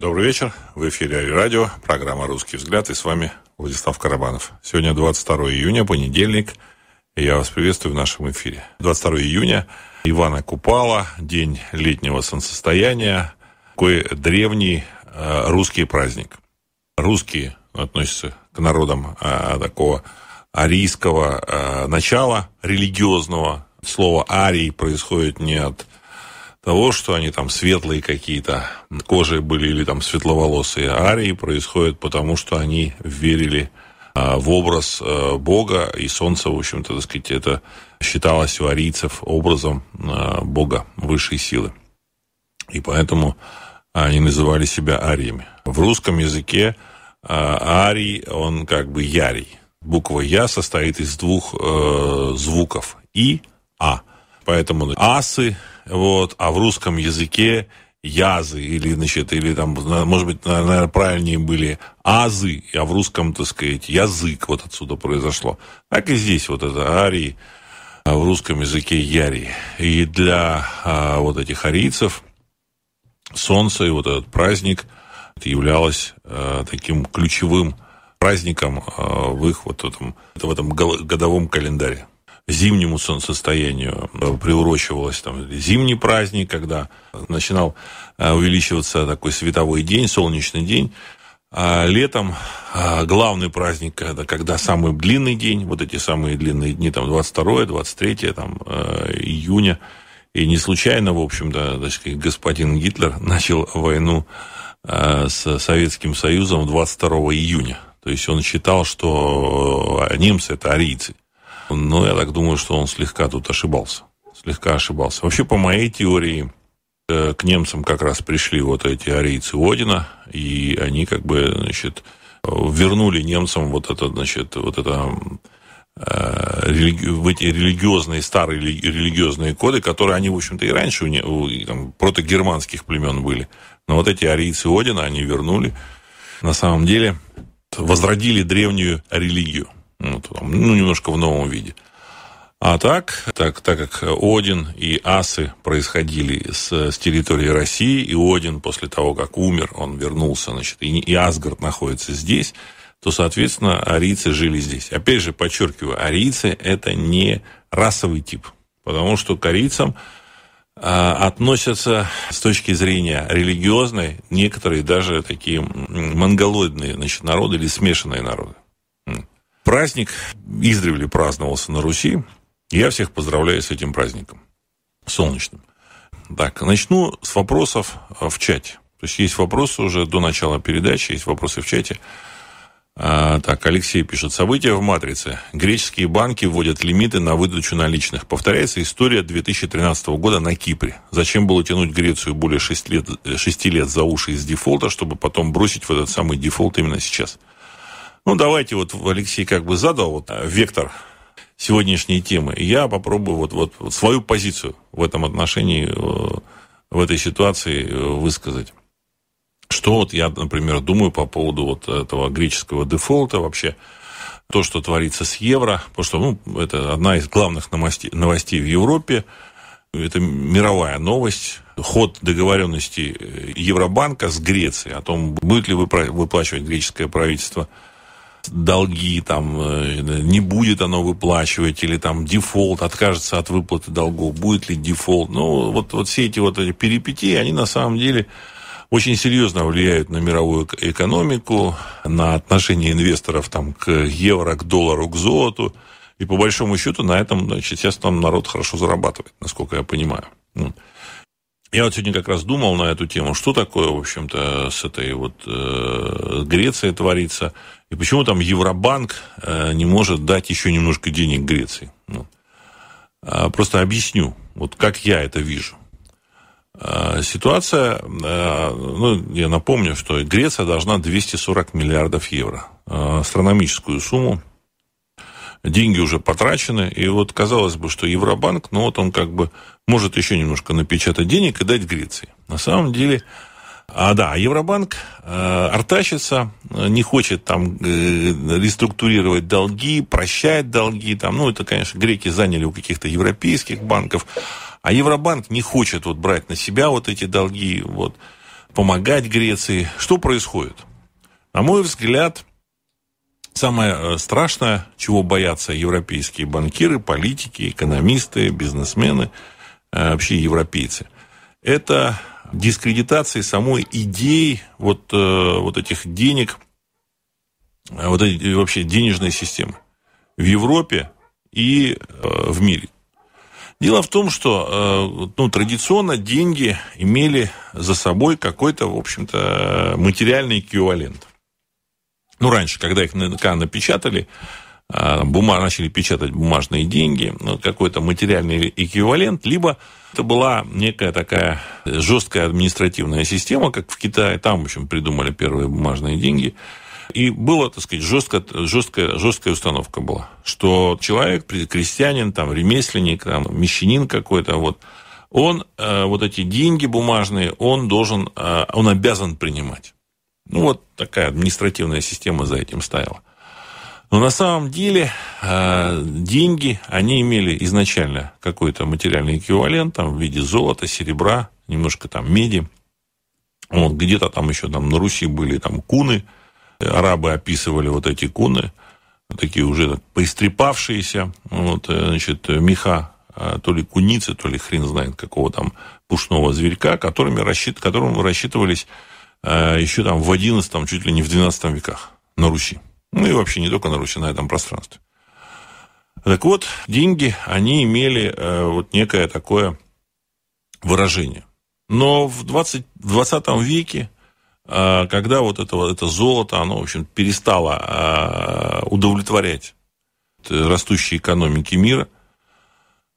Добрый вечер. В эфире радио, программа «Русский взгляд» и с вами Владислав Карабанов. Сегодня 22 июня, понедельник. И я вас приветствую в нашем эфире. 22 июня Ивана Купала, день летнего солнцестояния, такой древний э, русский праздник. Русские относятся к народам э, такого арийского э, начала, религиозного. Слово «арий» происходит не от того, что они там светлые какие-то, кожи были или там светловолосые арии, происходит потому, что они верили а, в образ а, Бога, и солнце, в общем-то, так сказать, это считалось у арийцев образом а, Бога высшей силы. И поэтому они называли себя ариями. В русском языке арий, он как бы ярий. Буква «я» состоит из двух э, звуков «и», «а». Поэтому асы, вот, а в русском языке язы, или, значит, или там, может быть, наверное, правильнее были азы, а в русском, так сказать, язык вот отсюда произошло. Так и здесь вот это арии, а в русском языке яри. И для а, вот этих арийцев солнце и вот этот праздник являлось а, таким ключевым праздником а, в их вот этом, в этом годовом календаре зимнему солнцестоянию э, приурочивалось там зимний праздник, когда начинал э, увеличиваться такой световой день, солнечный день. А летом а, главный праздник, когда, когда самый длинный день, вот эти самые длинные дни, там 22, 23 там, э, июня, и не случайно, в общем-то, господин Гитлер начал войну с Советским Союзом 22 июня. То есть он считал, что немцы – это арийцы. Но я так думаю, что он слегка тут ошибался. Слегка ошибался. Вообще, по моей теории, э, к немцам как раз пришли вот эти арийцы Одина, и они как бы, значит, вернули немцам вот это, значит, вот это э, в эти религиозные, старые религиозные коды, которые они, в общем-то, и раньше у, не... у там, протогерманских племен были. Но вот эти арийцы Одина, они вернули. На самом деле возродили древнюю религию ну, там, ну немножко в новом виде. А так, так, так как Один и Асы происходили с, с территории России, и Один после того, как умер, он вернулся, значит, и, и Асгард находится здесь, то, соответственно, арийцы жили здесь. Опять же, подчеркиваю, арийцы – это не расовый тип, потому что к арийцам а, относятся с точки зрения религиозной, некоторые даже такие монголоидные значит, народы или смешанные народы. Праздник издревле праздновался на Руси. Я всех поздравляю с этим праздником. Солнечным. Так, начну с вопросов э, в чате. То есть есть вопросы уже до начала передачи, есть вопросы в чате. А, так, Алексей пишет. События в «Матрице». Греческие банки вводят лимиты на выдачу наличных. Повторяется история 2013 года на Кипре. Зачем было тянуть Грецию более 6 лет, 6 э, лет за уши из дефолта, чтобы потом бросить в этот самый дефолт именно сейчас? Ну, давайте вот Алексей как бы задал вот э, вектор сегодняшней темы. И я попробую вот, вот свою позицию в этом отношении, э, в этой ситуации э, высказать. Что вот я, например, думаю по поводу вот этого греческого дефолта вообще, то, что творится с евро, потому что ну, это одна из главных новостей, новостей в Европе, это мировая новость, ход договоренности Евробанка с Грецией о том, будет ли выпла- выплачивать греческое правительство – долги, там, э, не будет оно выплачивать, или там дефолт, откажется от выплаты долгов, будет ли дефолт. Ну, вот, вот все эти вот эти перипетии, они на самом деле очень серьезно влияют на мировую экономику, на отношение инвесторов там, к евро, к доллару, к золоту. И по большому счету на этом, значит, сейчас там народ хорошо зарабатывает, насколько я понимаю. Ну, я вот сегодня как раз думал на эту тему, что такое, в общем-то, с этой вот э, Грецией творится. И почему там Евробанк э, не может дать еще немножко денег Греции? Ну, а, просто объясню, вот как я это вижу. А, ситуация, э, ну, я напомню, что Греция должна 240 миллиардов евро, э, астрономическую сумму. Деньги уже потрачены, и вот казалось бы, что Евробанк, ну вот он как бы может еще немножко напечатать денег и дать Греции. На самом деле а, да, Евробанк э, артачится, не хочет там э, реструктурировать долги, прощать долги. Там, ну, это, конечно, греки заняли у каких-то европейских банков. А Евробанк не хочет вот, брать на себя вот эти долги, вот, помогать Греции. Что происходит? На мой взгляд, самое э, страшное, чего боятся европейские банкиры, политики, экономисты, бизнесмены, э, вообще европейцы, это дискредитации самой идеи вот, э, вот этих денег, а, вот эти вообще денежной системы в Европе и э, в мире. Дело в том, что э, ну, традиционно деньги имели за собой какой-то, в общем-то, материальный эквивалент. Ну, раньше, когда их напечатали, а, бумаг, начали печатать бумажные деньги, ну, какой-то материальный эквивалент, либо это была некая такая жесткая административная система, как в Китае, там, в общем, придумали первые бумажные деньги. И была, так сказать, жесткая, жесткая, жесткая установка была, что человек, крестьянин, там, ремесленник, там, мещанин какой-то, вот, он э, вот эти деньги бумажные, он должен, э, он обязан принимать. Ну, вот такая административная система за этим стояла. Но на самом деле э, деньги, они имели изначально какой-то материальный эквивалент там, в виде золота, серебра, немножко там меди. Вот, где-то там еще там, на Руси были там куны. Арабы описывали вот эти куны, такие уже так, поистрепавшиеся вот, э, значит, меха э, то ли куницы, то ли хрен знает какого там пушного зверька, которыми рассчит... которым рассчитывались еще там в 11 чуть ли не в 12 веках на Руси. Ну и вообще не только на Руси, на этом пространстве. Так вот, деньги, они имели э, вот некое такое выражение. Но в 20, 20 веке, э, когда вот это, вот это золото, оно, в общем, перестало э, удовлетворять растущей экономики мира,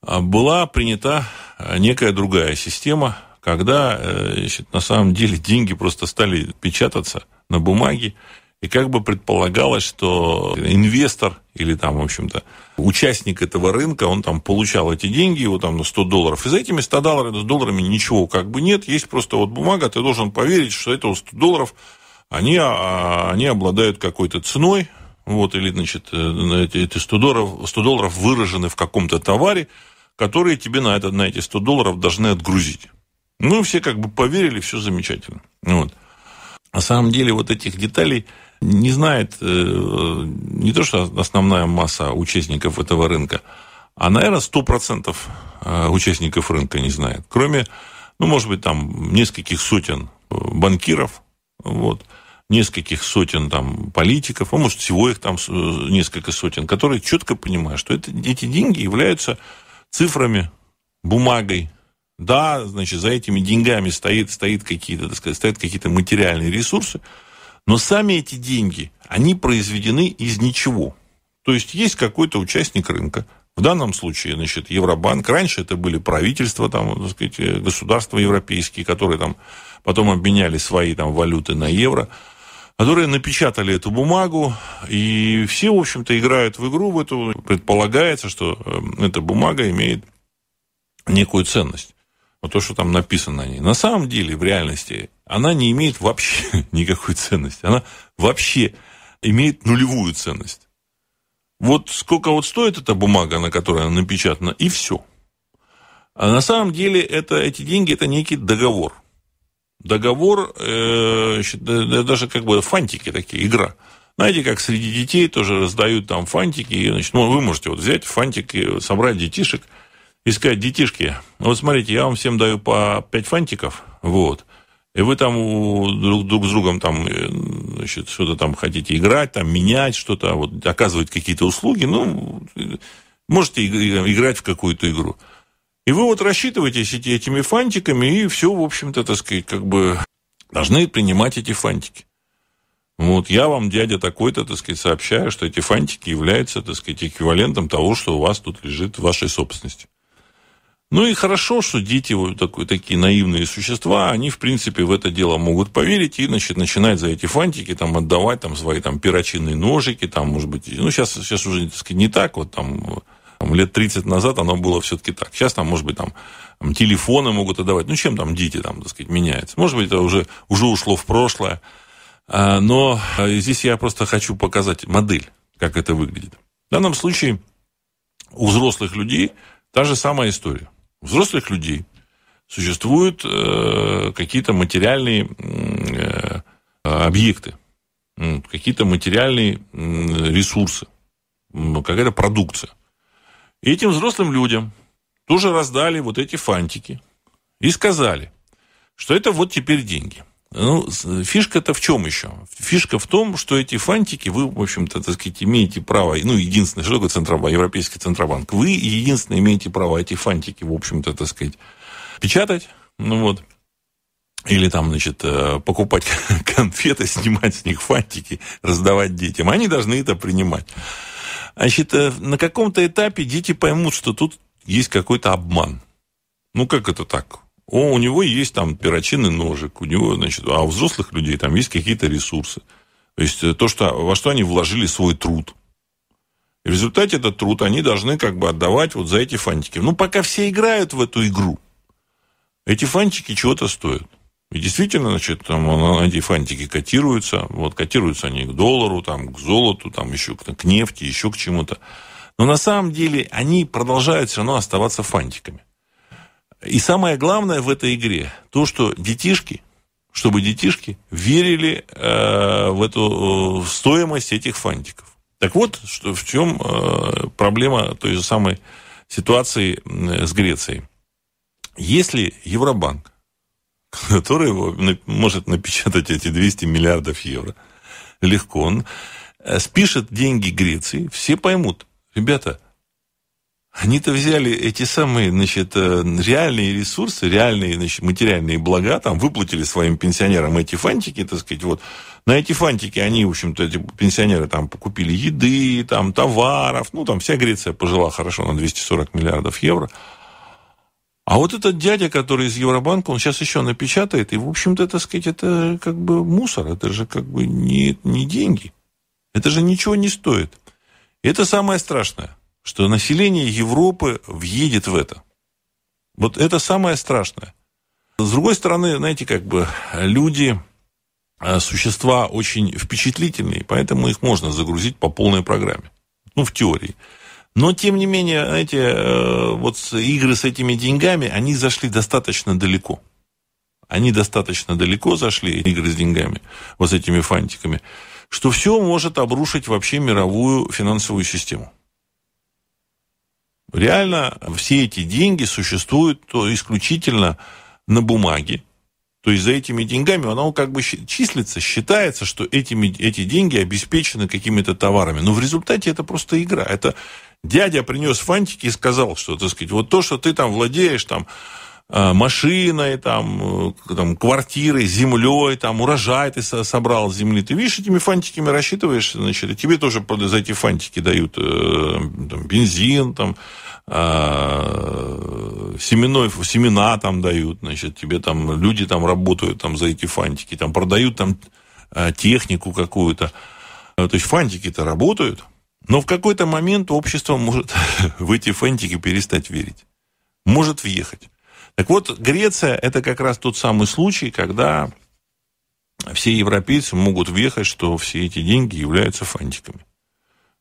э, была принята э, некая другая система, когда э, значит, на самом деле деньги просто стали печататься на бумаге, и как бы предполагалось, что инвестор или там, в общем-то, участник этого рынка, он там получал эти деньги, его там на 100 долларов. И за этими 100 долларами, с долларами ничего как бы нет. Есть просто вот бумага, ты должен поверить, что это 100 долларов, они, а, они обладают какой-то ценой, вот, или, значит, э, эти 100 долларов, 100 долларов выражены в каком-то товаре, которые тебе на, это, на эти 100 долларов должны отгрузить. Ну, все как бы поверили, все замечательно. Вот. На самом деле вот этих деталей не знает э, не то, что основная масса участников этого рынка, а, наверное, 100% э, участников рынка не знает. Кроме, ну, может быть, там нескольких сотен э, банкиров, вот, нескольких сотен там политиков, а может, всего их там несколько сотен, которые четко понимают, что это, эти деньги являются цифрами, бумагой. Да, значит, за этими деньгами стоит, стоит какие-то, так сказать, стоят какие-то материальные ресурсы, но сами эти деньги, они произведены из ничего. То есть есть какой-то участник рынка, в данном случае, значит, Евробанк, раньше это были правительства, там, так сказать, э, государства европейские, которые там потом обменяли свои там валюты на евро, которые напечатали эту бумагу, и все, в общем-то, играют в игру в эту. Предполагается, что эм, эта бумага имеет некую ценность вот то, что там написано на ней. На самом деле, в реальности, она не имеет вообще никакой ценности. Она вообще имеет нулевую ценность. Вот сколько вот стоит эта бумага, на которой она напечатана, и все. А на самом деле это, эти деньги – это некий договор. Договор, э, даже как бы фантики такие, игра. Знаете, как среди детей тоже раздают там фантики. И, значит, ну, вы можете вот взять фантики, собрать детишек – и сказать, детишки, вот смотрите, я вам всем даю по 5 фантиков, вот, и вы там друг, друг с другом там, э, значит, что-то там хотите играть, там менять что-то, а вот, оказывать какие-то услуги, ну, можете играть в какую-то игру. И вы вот рассчитываетесь эти, этими фантиками, и все, в общем-то, так сказать, как бы должны принимать эти фантики. Вот я вам, дядя такой-то, так сказать, сообщаю, что эти фантики являются, так сказать, эквивалентом того, что у вас тут лежит в вашей собственности. Ну и хорошо, что дети вот такой, такие наивные существа, они, в принципе, в это дело могут поверить и, значит, начинают за эти фантики там отдавать там свои там перочинные ножики, там, может быть, ну, сейчас, сейчас уже, так сказать, не так, вот там, там лет 30 назад оно было все-таки так. Сейчас там, может быть, там, там телефоны могут отдавать. Ну, чем там дети, там, так сказать, меняются? Может быть, это уже, уже ушло в прошлое. А, но а, здесь я просто хочу показать модель, как это выглядит. В данном случае у взрослых людей та же самая история взрослых людей существуют э, какие-то материальные э, объекты, какие-то материальные ресурсы, какая-то продукция. И этим взрослым людям тоже раздали вот эти фантики и сказали, что это вот теперь деньги – ну, фишка-то в чем еще? Фишка в том, что эти фантики, вы, в общем-то, так сказать, имеете право, ну, единственное, что такое Центробанк, Европейский Центробанк, вы единственное имеете право эти фантики, в общем-то, так сказать, печатать, ну вот, или там, значит, э, покупать конфеты, снимать с них фантики, раздавать детям. Они должны это принимать. Значит, э, на каком-то этапе дети поймут, что тут есть какой-то обман. Ну, как это так? О, у него есть там перочинный ножик, у него, значит, а у взрослых людей там есть какие-то ресурсы. То есть э, то, что, во что они вложили свой труд. И в результате этот труд они должны как бы отдавать вот за эти фантики. Ну, пока все играют в эту игру, эти фантики чего-то стоят. И действительно, значит, там эти фантики котируются. Вот котируются они к доллару, там, к золоту, там еще к, к нефти, еще к чему-то. Но на самом деле они продолжают все равно оставаться фантиками. И самое главное в этой игре то, что детишки, чтобы детишки верили э, в эту в э, стоимость этих фантиков. Так вот, что, в чем э, проблема той же самой ситуации с Грецией. Если Евробанк, который может напечатать эти 200 миллиардов евро, легко он э, спишет деньги Греции, все поймут, ребята, они-то взяли эти самые, значит, э, реальные ресурсы, реальные, значит, материальные блага, там, выплатили своим пенсионерам эти фантики, так сказать, вот. На эти фантики они, в общем-то, эти пенсионеры там покупили еды, там, товаров, ну, там вся Греция пожила хорошо на 240 миллиардов евро. А вот этот дядя, который из Евробанка, он сейчас еще напечатает, и, в общем-то, так сказать, это как бы мусор, это же как бы не, не деньги. Это же ничего не стоит. это самое страшное что население Европы въедет в это. Вот это самое страшное. С другой стороны, знаете, как бы люди, а, существа очень впечатлительные, поэтому их можно загрузить по полной программе. Ну, в теории. Но, тем не менее, знаете, э, вот игры с этими деньгами, они зашли достаточно далеко. Они достаточно далеко зашли, игры с деньгами, вот с этими фантиками, что все может обрушить вообще мировую финансовую систему. Реально все эти деньги существуют то исключительно на бумаге. То есть за этими деньгами оно как бы числится, считается, что этими, эти деньги обеспечены какими-то товарами. Но в результате это просто игра. Это дядя принес фантики и сказал, что, так сказать, вот то, что ты там владеешь, там, э, машиной, там, э, там, квартирой, землей, там, урожай ты собрал с земли. Ты видишь, этими фантиками рассчитываешь, значит, и тебе тоже за эти фантики дают э, там, бензин, там, а, семеной, семена там дают, значит, тебе там люди там работают там за эти фантики, там продают там а, технику какую-то. А, то есть фантики-то работают, но в какой-то момент общество может в эти фантики перестать верить. Может въехать. Так вот, Греция – это как раз тот самый случай, когда все европейцы могут въехать, что все эти деньги являются фантиками.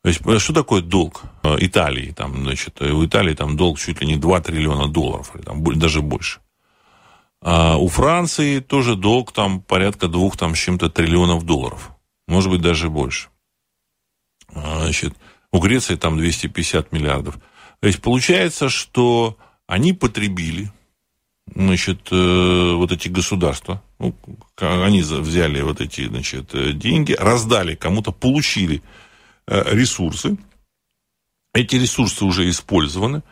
То есть, э, что такое долг э, Италии? Там, значит, в э, Италии там долг чуть ли не 2 триллиона долларов, или там, даже больше. А у Франции тоже долг там порядка двух там с чем-то триллионов долларов. Может быть, даже больше. А, значит, у Греции там 250 миллиардов. То есть, получается, что они потребили, значит, вот эти государства, ну, они взяли вот эти, значит, деньги, раздали кому-то, получили Э, ресурсы. Эти ресурсы уже использованы.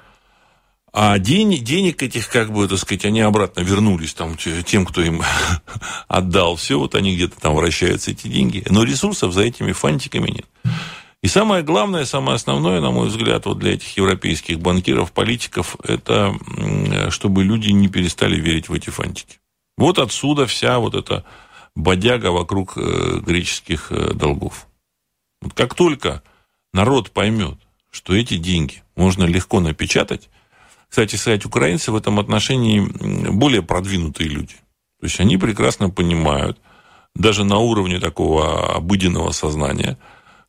А день, денег этих, как бы, так сказать, они обратно вернулись там, тем, кто им отдал все, вот они где-то там вращаются, эти деньги. Но ресурсов за этими фантиками нет. И самое главное, самое основное, на мой взгляд, вот для этих европейских банкиров, политиков, это чтобы люди не перестали верить в эти фантики. Вот отсюда вся вот эта бодяга вокруг э, греческих э, долгов. Вот как только народ поймет, что эти деньги можно легко напечатать, кстати сказать, украинцы в этом отношении более продвинутые люди. То есть они прекрасно понимают, даже на уровне такого обыденного сознания,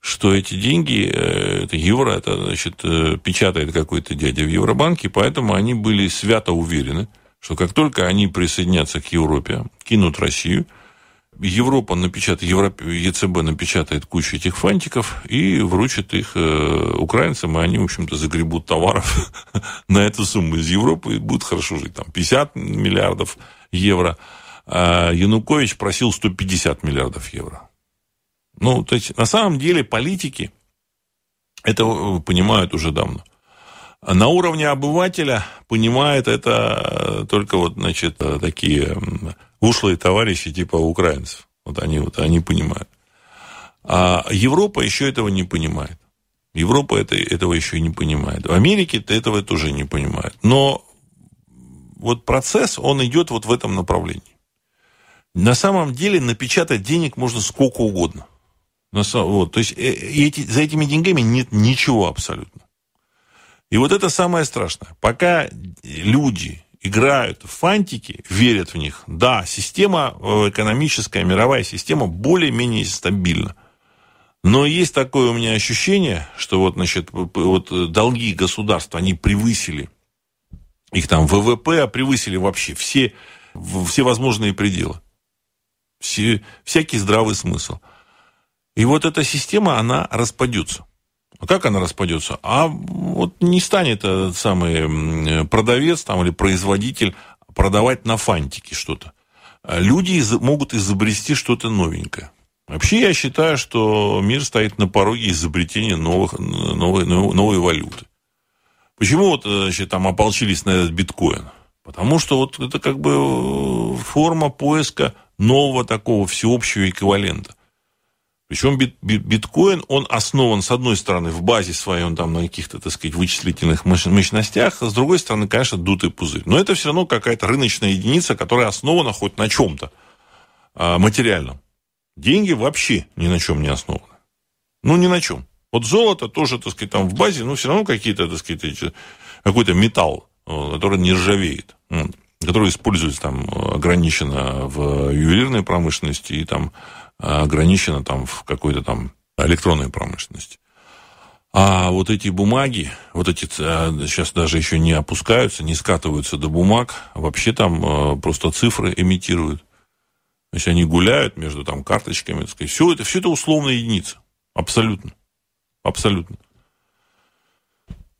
что эти деньги, э, это евро, это, значит, э, печатает какой-то дядя в Евробанке, поэтому они были свято уверены, что как только они присоединятся к Европе, кинут Россию – Европа напечатает, Европ... ЕЦБ напечатает кучу этих фантиков и вручит их э, украинцам, и они, в общем-то, загребут товаров на эту сумму из Европы и будут хорошо жить. Там 50 миллиардов евро. А Янукович просил 150 миллиардов евро. Ну, то есть, на самом деле, политики это э, понимают уже давно. На уровне обывателя понимает это э, только вот, значит, э, такие ушлые товарищи типа украинцев. Вот они, вот они понимают. А Европа еще этого не понимает. Европа это, этого еще не понимает. В Америке -то этого тоже не понимает. Но вот процесс, он идет вот в этом направлении. На самом деле напечатать денег можно сколько угодно. На самом, вот, то есть э, эти, за этими деньгами нет ничего абсолютно. И вот это самое страшное. Пока люди играют в фантики, верят в них, да, система э, экономическая, мировая система более-менее стабильна. Но есть такое у меня ощущение, что вот, значит, вот э, долги государства, они превысили их там ВВП, а превысили вообще все, все возможные пределы. Все, всякий здравый смысл. И вот эта система, она распадется. А как она распадется? А вот не станет этот самый продавец там, или производитель продавать на фантики что-то. А люди из могут изобрести что-то новенькое. Вообще я считаю, что мир стоит на пороге изобретения новых, новой, новой, новой валюты. Почему вот значит, э, там ополчились на этот биткоин? Потому что вот это как бы э, форма поиска нового такого всеобщего эквивалента. Причем бит, бит, биткоин, он основан, с одной стороны, в базе своей, он там на каких-то, так сказать, вычислительных мощностях, а с другой стороны, конечно, дутый пузырь. Но это все равно какая-то рыночная единица, которая основана хоть на чем-то а, материальном. Деньги вообще ни на чем не основаны. Ну, ни на чем. Вот золото тоже, так сказать, там в базе, но все равно какие-то, так сказать, какой-то металл, э, который не ржавеет, который используется там э, ограниченно в ювелирной промышленности и там а, ограничено там в какой-то там электронной промышленности. А вот эти бумаги, вот эти а, сейчас даже еще не опускаются, не скатываются до бумаг, а вообще там просто цифры имитируют. То есть они гуляют между там карточками, так сказать. Все это, все это условная единица. Абсолютно. Абсолютно.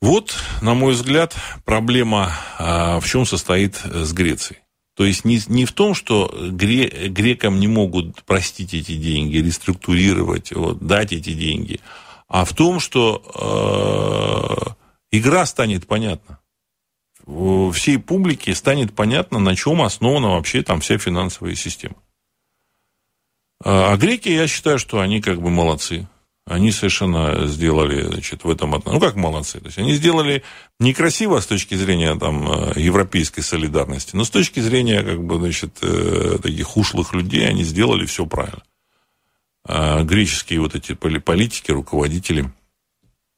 Вот, на мой взгляд, проблема в чем состоит с Грецией. То есть не, не в том, что гре, грекам не могут простить эти деньги, реструктурировать, вот, дать эти деньги, а в том, что э, игра станет понятна. Всей публике станет понятно, на чем основана вообще там вся финансовая система. А, а греки, я считаю, что они как бы молодцы они совершенно сделали, значит, в этом отношении, ну как молодцы, то есть они сделали некрасиво с точки зрения там э, европейской солидарности, но с точки зрения, как бы, значит, э, таких ушлых людей они сделали все правильно. А греческие вот эти политики, руководители,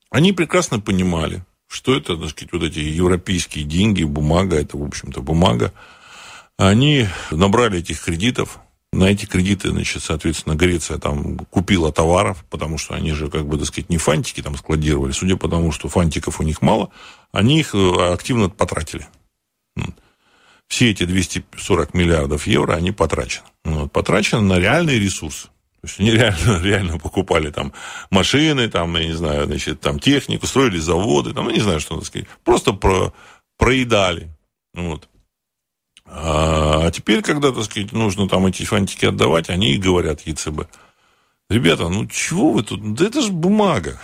они прекрасно понимали, что это, так сказать, вот эти европейские деньги, бумага, это, в общем-то, бумага. Они набрали этих кредитов, на эти кредиты, значит, соответственно, Греция там купила товаров, потому что они же, как бы, так сказать, не фантики там складировали. Судя по тому, что фантиков у них мало, они их э, активно потратили. Все эти 240 миллиардов евро, они потрачены. Ну, вот, потрачены на реальный ресурс. То есть они реально, реально покупали там машины, там, я не знаю, значит, там технику, строили заводы, там, я не знаю, что надо сказать. Просто про, проедали. Вот. А теперь, когда, так сказать, нужно там эти фантики отдавать, они и говорят ЕЦБ. Ребята, ну чего вы тут? Да это же бумага.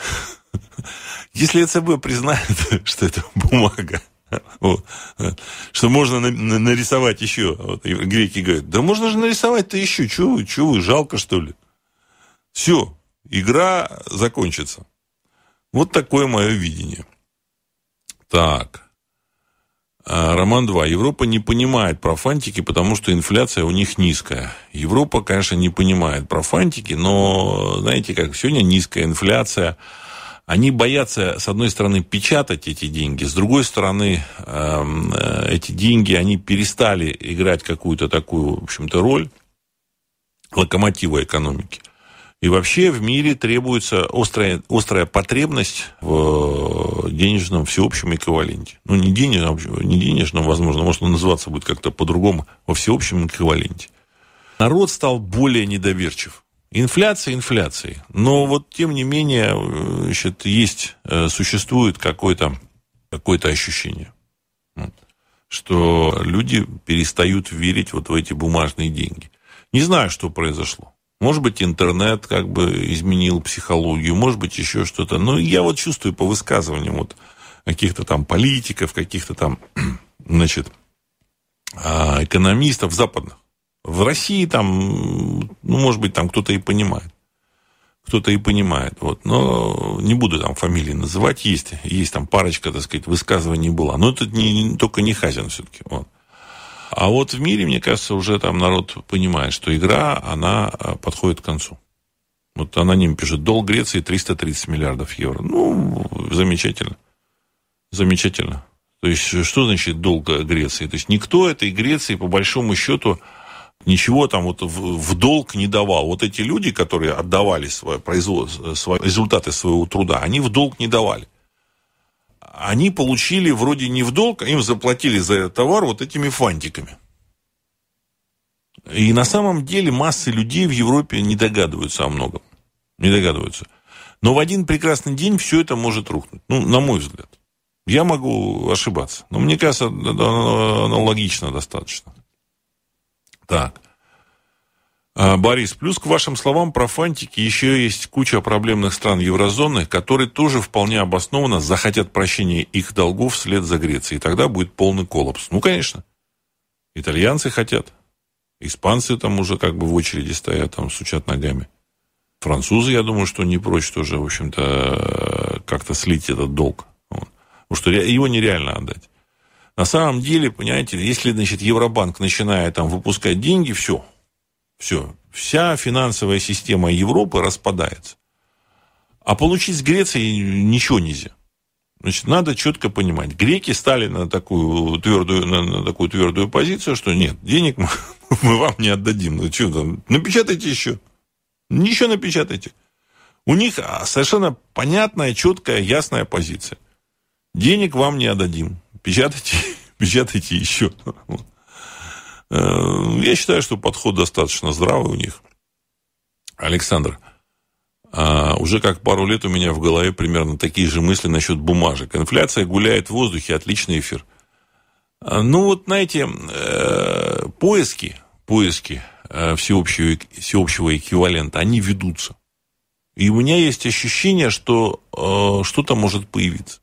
Если ЕЦБ признает, что это бумага, Что можно нарисовать еще. Вот, греки говорят, да можно же нарисовать-то еще. Чего вы, чего вы, жалко что ли? Все, игра закончится. Вот такое мое видение. Так. А, Роман 2. Европа не понимает про фантики, потому что инфляция у них низкая. Европа, конечно, не понимает про фантики, но, знаете, как сегодня низкая инфляция. Они боятся, с одной стороны, печатать эти деньги, с другой стороны, эм, э, эти деньги, они перестали играть какую-то такую, в общем-то, роль локомотива экономики. И вообще в мире требуется острая, острая потребность в э, денежном всеобщем эквиваленте. Ну, не денежном, а не денежном, возможно, может, он называться будет как-то по-другому, во всеобщем эквиваленте. Народ стал более недоверчив. Инфляция инфляцией. Но вот, тем не менее, э, значит, есть, э, существует какое-то какое ощущение, что люди перестают верить вот в эти бумажные деньги. Не знаю, что произошло. Может быть, интернет как бы изменил психологию, может быть, еще что-то. Но я вот чувствую по высказываниям вот каких-то там политиков, каких-то там, значит, а, экономистов западных. В России там, ну, может быть, там кто-то и понимает. Кто-то и понимает, вот. Но не буду там фамилии называть, есть, есть там парочка, так сказать, высказываний была. Но это не, только не Хазин все-таки, вот. А вот в мире, мне кажется, уже там народ понимает, что игра, она э, подходит к концу. Вот аноним пишет, долг Греции 330 миллиардов евро. Ну, замечательно. Замечательно. То есть, что значит долг Греции? То есть, никто этой Греции, по большому счету, ничего там вот в, в долг не давал. Вот эти люди, которые отдавали свое производство, э, свои, результаты своего труда, они в долг не давали они получили вроде не в долг, а им заплатили за этот товар вот этими фантиками. И на самом деле массы людей в Европе не догадываются о многом. Не догадываются. Но в один прекрасный день все это может рухнуть. Ну, на мой взгляд. Я могу ошибаться. Но мне кажется, аналогично достаточно. Так. А, Борис, плюс к вашим словам про фантики еще есть куча проблемных стран еврозоны, которые тоже вполне обоснованно захотят прощения их долгов вслед за Грецией. И тогда будет полный коллапс. Ну, конечно. Итальянцы хотят. Испанцы там уже как бы в очереди стоят, там сучат ногами. Французы, я думаю, что не прочь тоже, в общем-то, как-то слить этот долг. Потому что его нереально отдать. На самом деле, понимаете, если, значит, Евробанк начинает там выпускать деньги, все, все. Вся финансовая система Европы распадается. А получить с Греции ничего нельзя. Значит, надо четко понимать. Греки стали на такую твердую, на, на такую твердую позицию, что нет, денег мы, мы вам не отдадим. Ну, что там, напечатайте еще. ничего напечатайте. У них а, совершенно понятная, четкая, ясная позиция. Денег вам не отдадим. Печатайте, печатайте еще. Вот. Э, я считаю, что подход достаточно здравый у них. Александр, а, уже как пару лет у меня в голове примерно такие же мысли насчет бумажек. Инфляция гуляет в воздухе, отличный эфир. А, ну вот, знаете, э, поиски, поиски э, всеобщего, всеобщего эквивалента, они ведутся. И у меня есть ощущение, что что-то может появиться.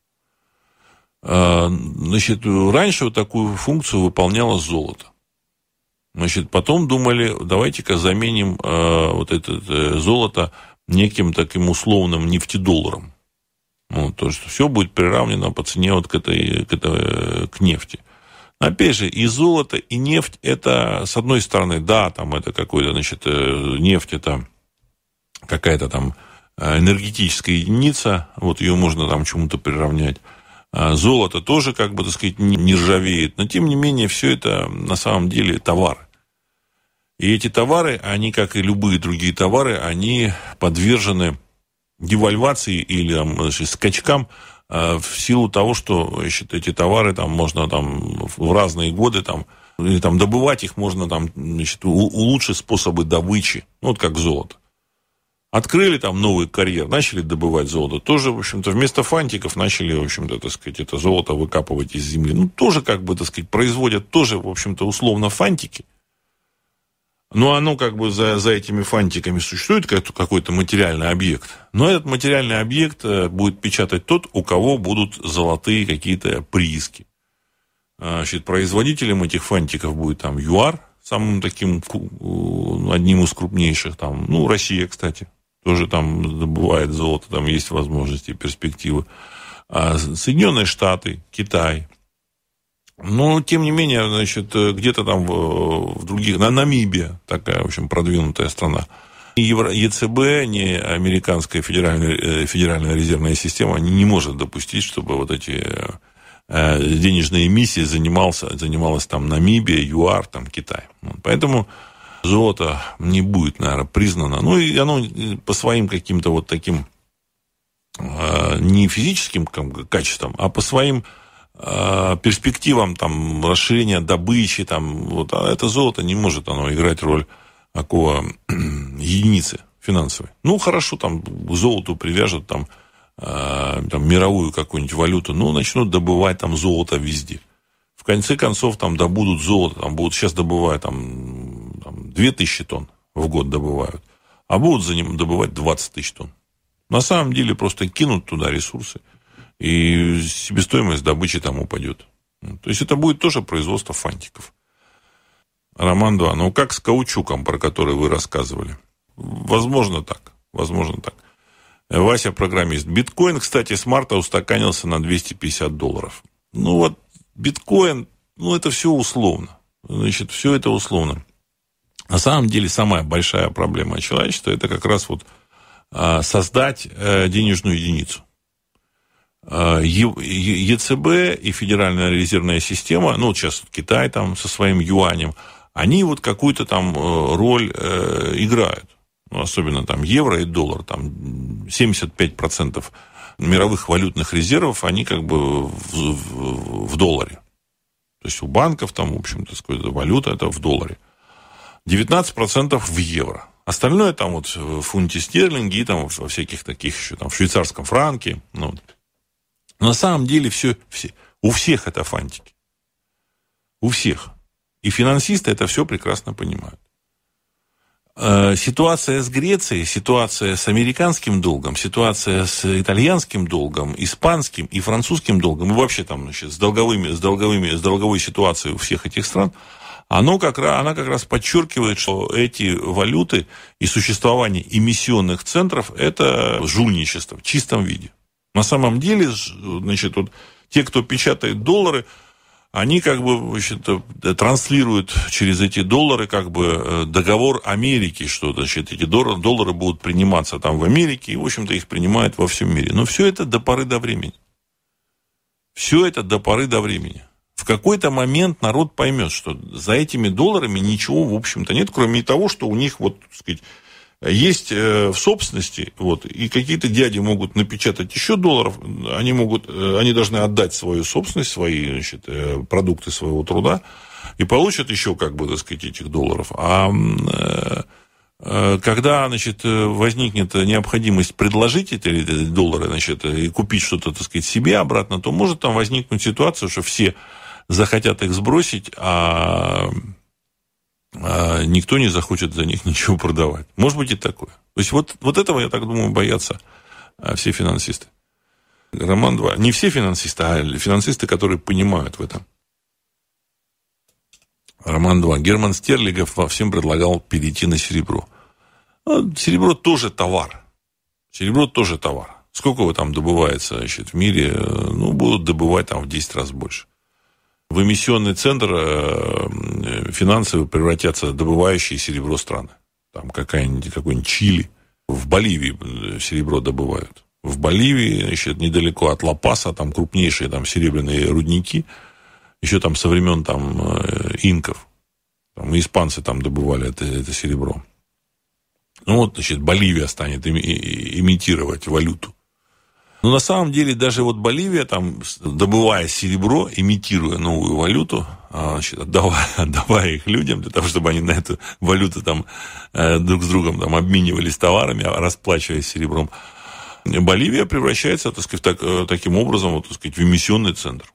Э, значит, раньше вот такую функцию выполняло золото. Значит, потом думали, давайте-ка заменим э, вот это э, золото неким таким условным нефтедолларом. Ну, то, что все будет приравнено по цене вот к, этой, к, этой, э, к нефти. Но опять же, и золото, и нефть, это, с одной стороны, да, там это какой-то, значит, э, нефть, это какая-то там э, энергетическая единица, вот ее можно там чему-то приравнять. А золото тоже, как бы, так сказать, не ржавеет, но, тем не менее, все это на самом деле товар. И эти товары, они, как и любые другие товары, они подвержены девальвации или там, значит, скачкам э, в силу того, что значит, эти товары там можно там в разные годы там или там добывать их можно там значит, улучшить способы добычи, ну, вот как золото. Открыли там новый карьер, начали добывать золото. Тоже, в общем-то, вместо фантиков начали, в общем-то, так сказать, это золото выкапывать из земли. Ну, тоже, как бы, так сказать, производят тоже, в общем-то, условно фантики. Но ну, оно как бы за, за этими фантиками существует как, какой-то материальный объект. Но этот материальный объект э, будет печатать тот, у кого будут золотые какие-то прииски. А, значит, производителем этих фантиков будет там ЮАР, самым таким, одним из крупнейших там, ну, Россия, кстати, тоже там добывает золото, там есть возможности и перспективы. А Соединенные Штаты, Китай, но, ну, тем не менее, значит, э, где-то там э, в других... На Намибия такая, в общем, продвинутая страна. Ни ЕЦБ, ни американская федеральная, э, федеральная резервная система не может допустить, чтобы вот эти денежные эмиссии занимался, занималась там Намибия, ЮАР, там Китай. Поэтому золото не будет, наверное, признано. Ну, и оно по своим каким-то вот таким не физическим качествам, а по своим Э, перспективам там, расширения добычи, там, вот, а это золото не может оно играть роль такого единицы финансовой. Ну, хорошо, там к золоту привяжут там, э, там мировую какую-нибудь валюту, ну, начнут добывать там золото везде. В конце концов, там добудут золото, там будут, сейчас добывают там, там 2000 тонн в год добывают, а будут за ним добывать 20 тысяч тонн. На самом деле просто кинут туда ресурсы – и себестоимость добычи там упадет. Ну, то есть это будет тоже производство фантиков. Роман 2. Ну как с каучуком, про который вы рассказывали? Возможно так. Возможно так. Вася программист. Биткоин, кстати, с марта устаканился на 250 долларов. Ну вот биткоин, ну это все условно. Значит, все это условно. На самом деле самая большая проблема человечества это как раз вот а, создать э, денежную единицу. А, ЕЦБ и Федеральная резервная система, ну, вот сейчас Китай там со своим юанем, они вот какую-то там э, роль э, играют. Ну, особенно там евро и доллар, там 75% мировых валютных резервов, они как бы в, в, в долларе. То есть у банков там, в общем-то, валюта это в долларе. 19% в евро. Остальное там вот в фунте стерлинге и там во всяких таких еще, там в швейцарском франке. Ну, на самом деле все, все, у всех это фантики. У всех. И финансисты это все прекрасно понимают. Э, ситуация с Грецией, ситуация с американским долгом, ситуация с итальянским долгом, испанским и французским долгом, и вообще там значит, с, долговыми, с, долговыми, с долговой ситуацией у всех этих стран, оно как она как раз подчеркивает, что эти валюты и существование эмиссионных центров – это жульничество в чистом виде. На самом деле, значит, вот те, кто печатает доллары, они как бы значит, э, транслируют через эти доллары как бы э, договор Америки, что значит, эти доллары, будут приниматься там в Америке, и, в общем-то, их принимают во всем мире. Но все это до поры до времени. Все это до поры до времени. В какой-то момент народ поймет, что за этими долларами ничего, в общем-то, нет, кроме того, что у них, вот, так сказать, есть э, в собственности, вот, и какие-то дяди могут напечатать еще долларов, они могут, э, они должны отдать свою собственность, свои, значит, э, продукты своего труда, и получат еще, как бы, так сказать, этих долларов. А когда, значит, возникнет необходимость предложить эти доллары, значит, и купить что-то, так сказать, себе обратно, то может там возникнуть ситуация, что все захотят их сбросить, а а никто не захочет за них ничего продавать. Может быть и такое. То есть вот, вот этого, я так думаю, боятся а, все финансисты. Роман 2. Не все финансисты, а финансисты, которые понимают в этом. Роман 2. Герман Стерлигов во всем предлагал перейти на серебро. А серебро тоже товар. Серебро тоже товар. Сколько его там добывается значит, в мире? Э, ну, будут добывать там в 10 раз больше в эмиссионный центр э, финансовый превратятся добывающие серебро страны. Там какая-нибудь, какой-нибудь Чили. В Боливии э, серебро добывают. В Боливии, значит, недалеко от Лапаса, там крупнейшие там серебряные рудники, еще там со времен там э, инков. Там, и испанцы там добывали это, это серебро. Ну вот, значит, Боливия станет имитировать валюту но на самом деле даже вот Боливия, там, добывая серебро, имитируя новую валюту, а, значит, отдавая, отдавая их людям для того, чтобы они на эту валюту там э, друг с другом там обменивались товарами, расплачиваясь серебром, Боливия превращается, так сказать, так, э, таким образом, вот, так сказать, в эмиссионный центр.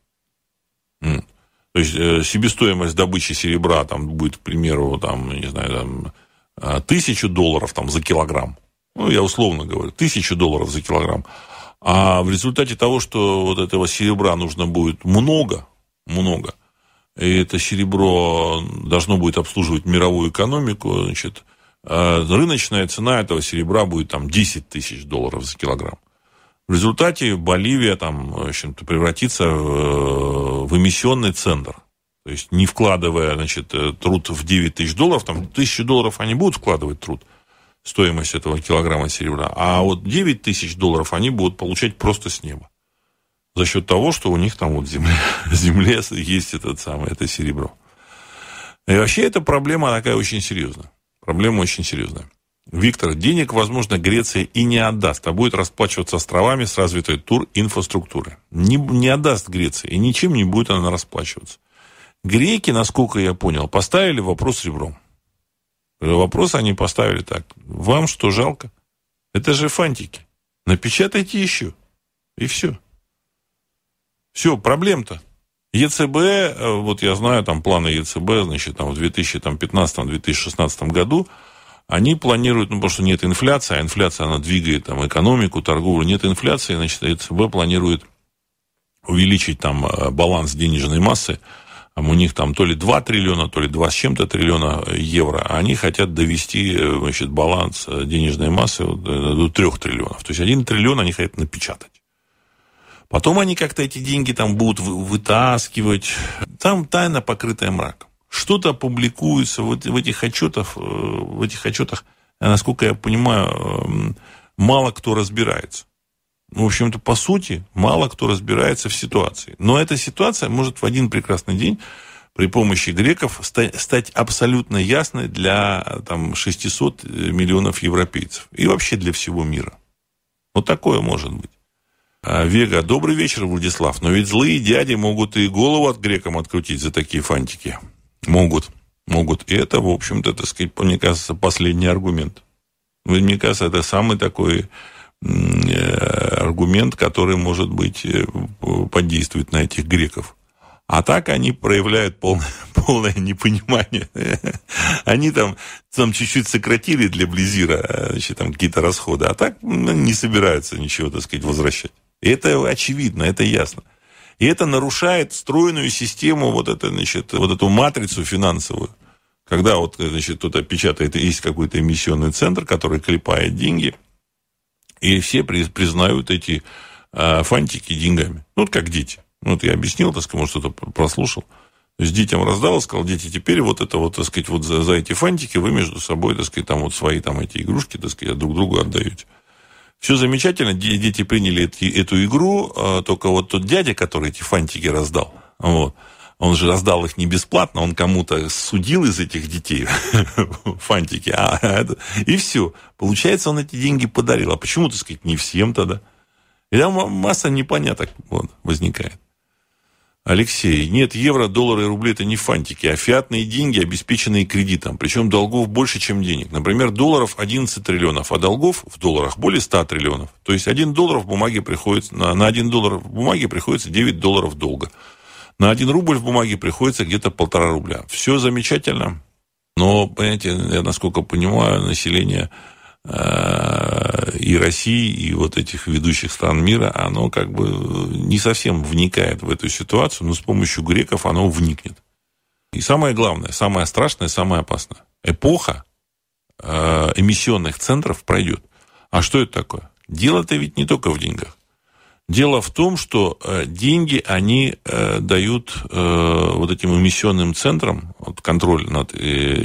То есть э, себестоимость добычи серебра там будет, к примеру, там, не знаю, там, тысячу долларов там, за килограмм. Ну, я условно говорю, тысячу долларов за килограмм. А в результате того, что вот этого серебра нужно будет много, много, и это серебро должно будет обслуживать мировую экономику, значит, э, рыночная цена этого серебра будет там 10 тысяч долларов за килограмм. В результате Боливия там, в общем-то, превратится в, эмиссионный центр. То есть не вкладывая, значит, э, труд в 9 тысяч долларов, там тысячи долларов они будут вкладывать труд – стоимость этого килограмма серебра. А вот 9 тысяч долларов они будут получать просто с неба. За счет того, что у них там вот земля, земле есть этот самый, это серебро. И вообще эта проблема такая очень серьезная. Проблема очень серьезная. Виктор, денег, возможно, Греция и не отдаст, а будет расплачиваться островами с развитой тур инфраструктуры. Не, не отдаст Греция, и ничем не будет она расплачиваться. Греки, насколько я понял, поставили вопрос ребром. Э, вопрос они поставили так. Вам что жалко? Это же фантики. Напечатайте еще. И все. Все, проблем-то. ЕЦБ, э, вот я знаю, там планы ЕЦБ, значит, там в 2015-2016 году они планируют, ну, потому что нет инфляции, а инфляция, она двигает там экономику, торговлю, нет инфляции, значит, ЕЦБ планирует увеличить там э, баланс денежной массы у них там то ли 2 триллиона, то ли 2 с чем-то триллиона евро, а они хотят довести э, значит, баланс э, денежной массы э, до 3 триллионов. То есть 1 триллион они хотят напечатать. Потом они как-то эти деньги там будут вытаскивать. Там тайна, покрытая мраком. Что-то публикуется вот в этих отчетах, в этих отчетах, насколько я понимаю, мало кто разбирается в общем-то, по сути, мало кто разбирается в ситуации. Но эта ситуация может в один прекрасный день при помощи греков стать абсолютно ясной для там, 600 э, миллионов европейцев и вообще для всего мира. Вот такое может быть. А, Вега, добрый вечер, Владислав. Но ведь злые дяди могут и голову от грекам открутить за такие фантики. Могут. Могут. И это, в общем-то, так сказать, мне кажется, последний аргумент. Мне кажется, это самый такой Э, аргумент, который, может быть, э, подействует на этих греков. А так они проявляют полное, полное непонимание. Они там, там чуть-чуть сократили для Близира э, значит, там какие-то расходы, а так ну, не собираются ничего, так сказать, возвращать. это очевидно, это ясно. И это нарушает стройную систему, вот, это, значит, вот эту матрицу финансовую. Когда вот, значит, кто-то печатает, есть какой-то эмиссионный центр, который клепает деньги – и все признают эти а, фантики деньгами. Ну, вот как дети. Ну, вот я объяснил, так сказать, может, что-то прослушал. То есть детям раздал, сказал, дети, теперь вот это вот, так сказать, вот за, за эти фантики вы между собой, так сказать, там вот свои там эти игрушки, так сказать, друг другу отдаете. Все замечательно, дети приняли эти, эту игру, а, только вот тот дядя, который эти фантики раздал, вот, он же раздал их не бесплатно, он кому-то судил из этих детей фантики, а, это, и все. Получается, он эти деньги подарил. А почему, так сказать, не всем тогда? И там масса непоняток вот, возникает. Алексей, нет, евро, доллары и рубли – это не фантики, а фиатные деньги, обеспеченные кредитом. Причем долгов больше, чем денег. Например, долларов 11 триллионов, а долгов в долларах более 100 триллионов. То есть 1 доллар в бумаге приходится, на 1 доллар в бумаге приходится 9 долларов долга. На один рубль в бумаге приходится где-то полтора рубля. Все замечательно, но, понимаете, я насколько понимаю, население э, и России, и вот этих ведущих стран мира, оно как бы э, не совсем вникает в эту ситуацию, но с помощью греков оно вникнет. И самое главное, самое страшное, самое опасное. Эпоха э, эмиссионных центров пройдет. А что это такое? Дело-то ведь не только в деньгах. Дело в том, что э, деньги они э, дают э, вот этим эмиссионным центрам, вот контроль над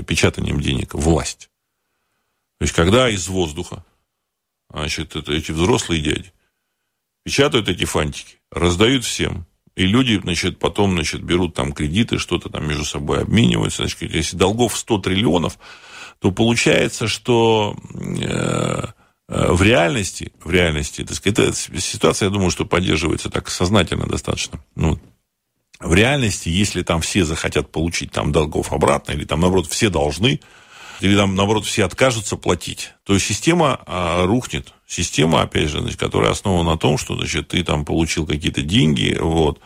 печатанием денег, власть. То есть, когда из воздуха, значит, это эти взрослые дяди, печатают эти фантики, раздают всем, и люди, значит, потом, значит, берут там кредиты, что-то там между собой обмениваются. Значит, если долгов 100 триллионов, то получается, что э, Э, в реальности, в реальности, так сказать, эта ситуация, я думаю, что поддерживается так сознательно достаточно. Ну, в реальности, если там все захотят получить там долгов обратно, или там, наоборот, все должны, или там, наоборот, все откажутся платить, то система а, рухнет. Система, опять же, значит, которая основана на том, что, значит, ты там получил какие-то деньги, вот,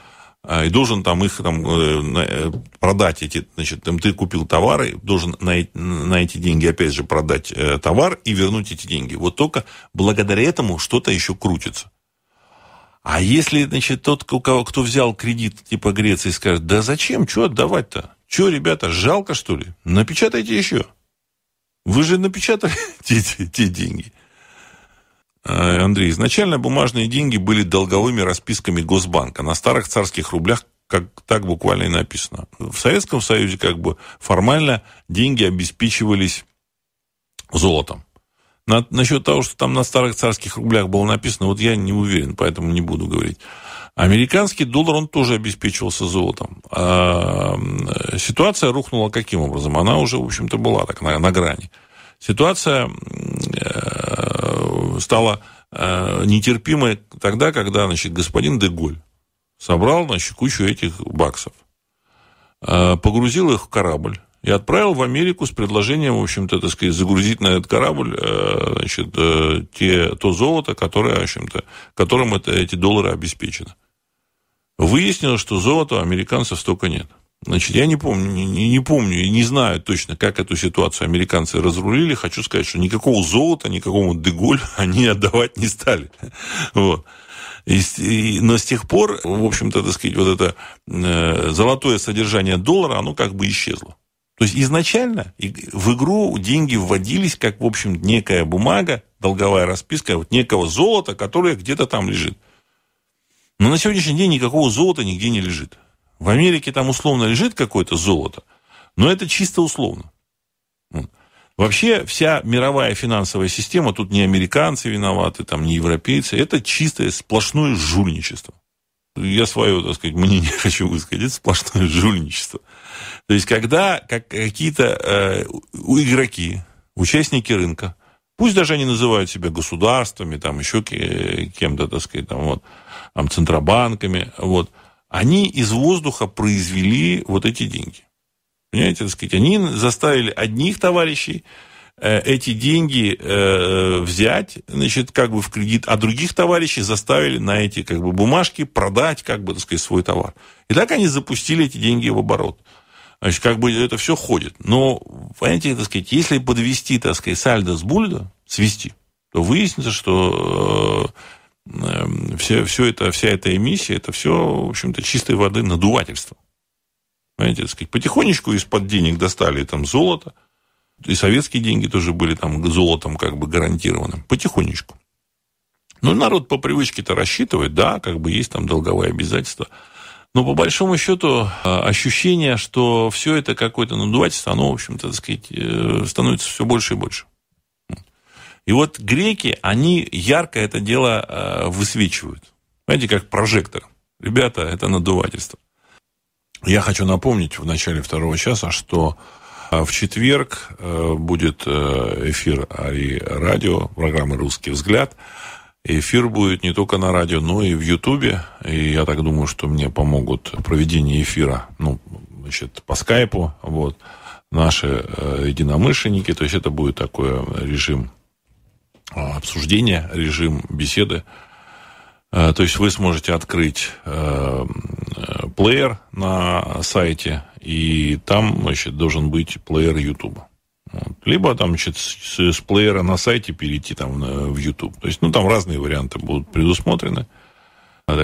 а, и должен там их там, э, э, продать эти, значит, ты купил товары, должен на, на эти деньги опять же продать э, товар и вернуть эти деньги. Вот только благодаря этому что-то еще крутится. А если, значит, тот, кого, кто взял кредит типа Греции, скажет, да зачем, что отдавать-то? Что, ребята, жалко, что ли? Напечатайте еще. Вы же напечатали те, те, те деньги. Э, Андрей, изначально бумажные деньги были долговыми расписками Госбанка на старых царских рублях, как так буквально и написано. В Советском Союзе как бы формально деньги обеспечивались золотом. На, насчет того, что там на старых царских рублях было написано, вот я не уверен, поэтому не буду говорить. Американский доллар, он тоже обеспечивался золотом. А ситуация рухнула каким образом? Она уже, в общем-то, была так на, на грани. Ситуация э, стала э, нетерпимой тогда, когда значит, господин Деголь собрал значит, кучу этих баксов, э, погрузил их в корабль и отправил в Америку с предложением, в общем-то, так сказать, загрузить на этот корабль значит, те, то золото, которое, в общем-то, которым это, эти доллары обеспечены. Выяснилось, что золота у американцев столько нет. Значит, я не помню, не, не помню и не знаю точно, как эту ситуацию американцы разрулили. Хочу сказать, что никакого золота, никакому Деголь они отдавать не стали. Вот. И, и, но с тех пор, в общем-то, так сказать, вот это э, золотое содержание доллара, оно как бы исчезло. То есть изначально в игру деньги вводились как, в общем, некая бумага, долговая расписка, вот некого золота, которое где-то там лежит. Но на сегодняшний день никакого золота нигде не лежит. В Америке там условно лежит какое-то золото, но это чисто условно. Вообще вся мировая финансовая система, тут не американцы виноваты, там не европейцы, это чистое сплошное жульничество. Я свое, так сказать, мнение хочу высказать, это сплошное жульничество. То есть, когда как, какие-то э, игроки, участники рынка, пусть даже они называют себя государствами, там еще кем-то, так сказать, там, вот, там, центробанками, вот, они из воздуха произвели вот эти деньги. Понимаете, так сказать, они заставили одних товарищей э, эти деньги э, взять, значит, как бы в кредит, а других товарищей заставили на эти как бы бумажки продать, как бы, так сказать, свой товар. И так они запустили эти деньги в оборот. Значит, как бы это все ходит. Но, понимаете, так сказать, если подвести, так сказать, сальдо с бульдо свести, то выяснится, что э, Эм, все, все это, вся эта эмиссия, это все, в общем-то, чистой воды надувательство. Понимаете, так сказать, потихонечку из-под денег достали там золото, и советские деньги тоже были там золотом как бы гарантированным, потихонечку. ну народ по привычке-то рассчитывает, да, как бы есть там долговые обязательства, но по большому счету э, ощущение, что все это какое-то надувательство, оно, в общем-то, так сказать, э, становится все больше и больше. И вот греки, они ярко это дело э, высвечивают. Знаете, как прожектор. Ребята, это надувательство. Я хочу напомнить в начале второго часа, что э, в четверг э, будет эфир Ари Радио, программы «Русский взгляд». Эфир будет не только на радио, но и в Ютубе. И я так думаю, что мне помогут в проведении эфира ну, значит, по скайпу. Вот наши единомышленники. То есть это будет такой режим обсуждения, режим беседы. Э, то есть вы сможете открыть э, э, плеер на сайте, и там, значит, должен быть плеер YouTube. Вот. Либо там, значит, с, с плеера на сайте перейти там в YouTube. То есть, ну, там разные варианты будут предусмотрены.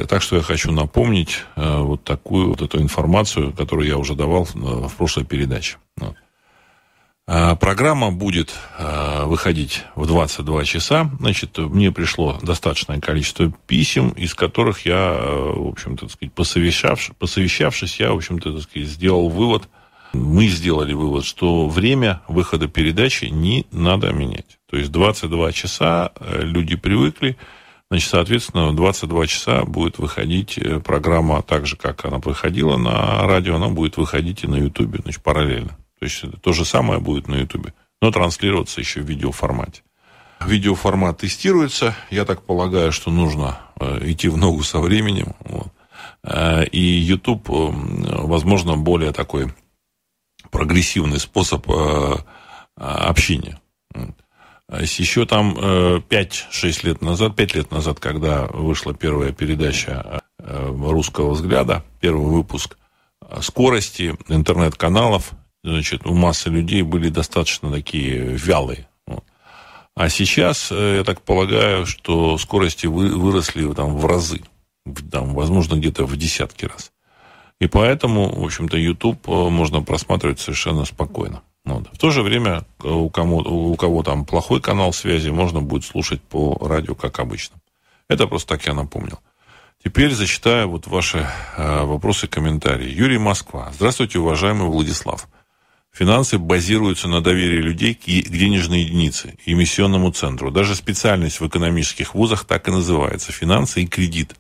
Так что я хочу напомнить вот такую вот эту информацию, которую я уже давал в прошлой передаче. Вот. А, программа будет а, выходить в 22 часа. Значит, мне пришло достаточное количество писем, из которых я, а, в общем-то, сказать, посовещавшись, посовещавшись, я, в общем-то, сказать, сделал вывод, мы сделали вывод, что время выхода передачи не надо менять. То есть 22 часа э, люди привыкли, значит, соответственно, 22 часа будет выходить э, программа так же, как она выходила на радио, она будет выходить и на Ютубе, значит, параллельно. То есть то же самое будет на Ютубе, но транслироваться еще в видеоформате. Видеоформат тестируется. Я так полагаю, что нужно э, идти в ногу со временем. Вот. Э, и YouTube, э, возможно, более такой прогрессивный способ общения. А еще там 5-6 лет назад, 5 лет назад, когда вышла первая передача «Русского взгляда», первый выпуск скорости интернет-каналов значит, у массы людей были достаточно такие вялые. А сейчас, э, я так полагаю, что скорости вы, выросли там, в разы, там, возможно, где-то в десятки раз. И поэтому, в общем-то, YouTube э, можно просматривать совершенно спокойно. Ну, да. В то же время э, у, кому, у кого там плохой канал связи, можно будет слушать по радио, как обычно. Это просто так я напомнил. Теперь зачитаю вот ваши э, вопросы и комментарии. Юрий Москва. Здравствуйте, уважаемый Владислав. Финансы базируются на доверии людей к денежной единице, эмиссионному центру. Даже специальность в экономических вузах так и называется – финансы и кредит.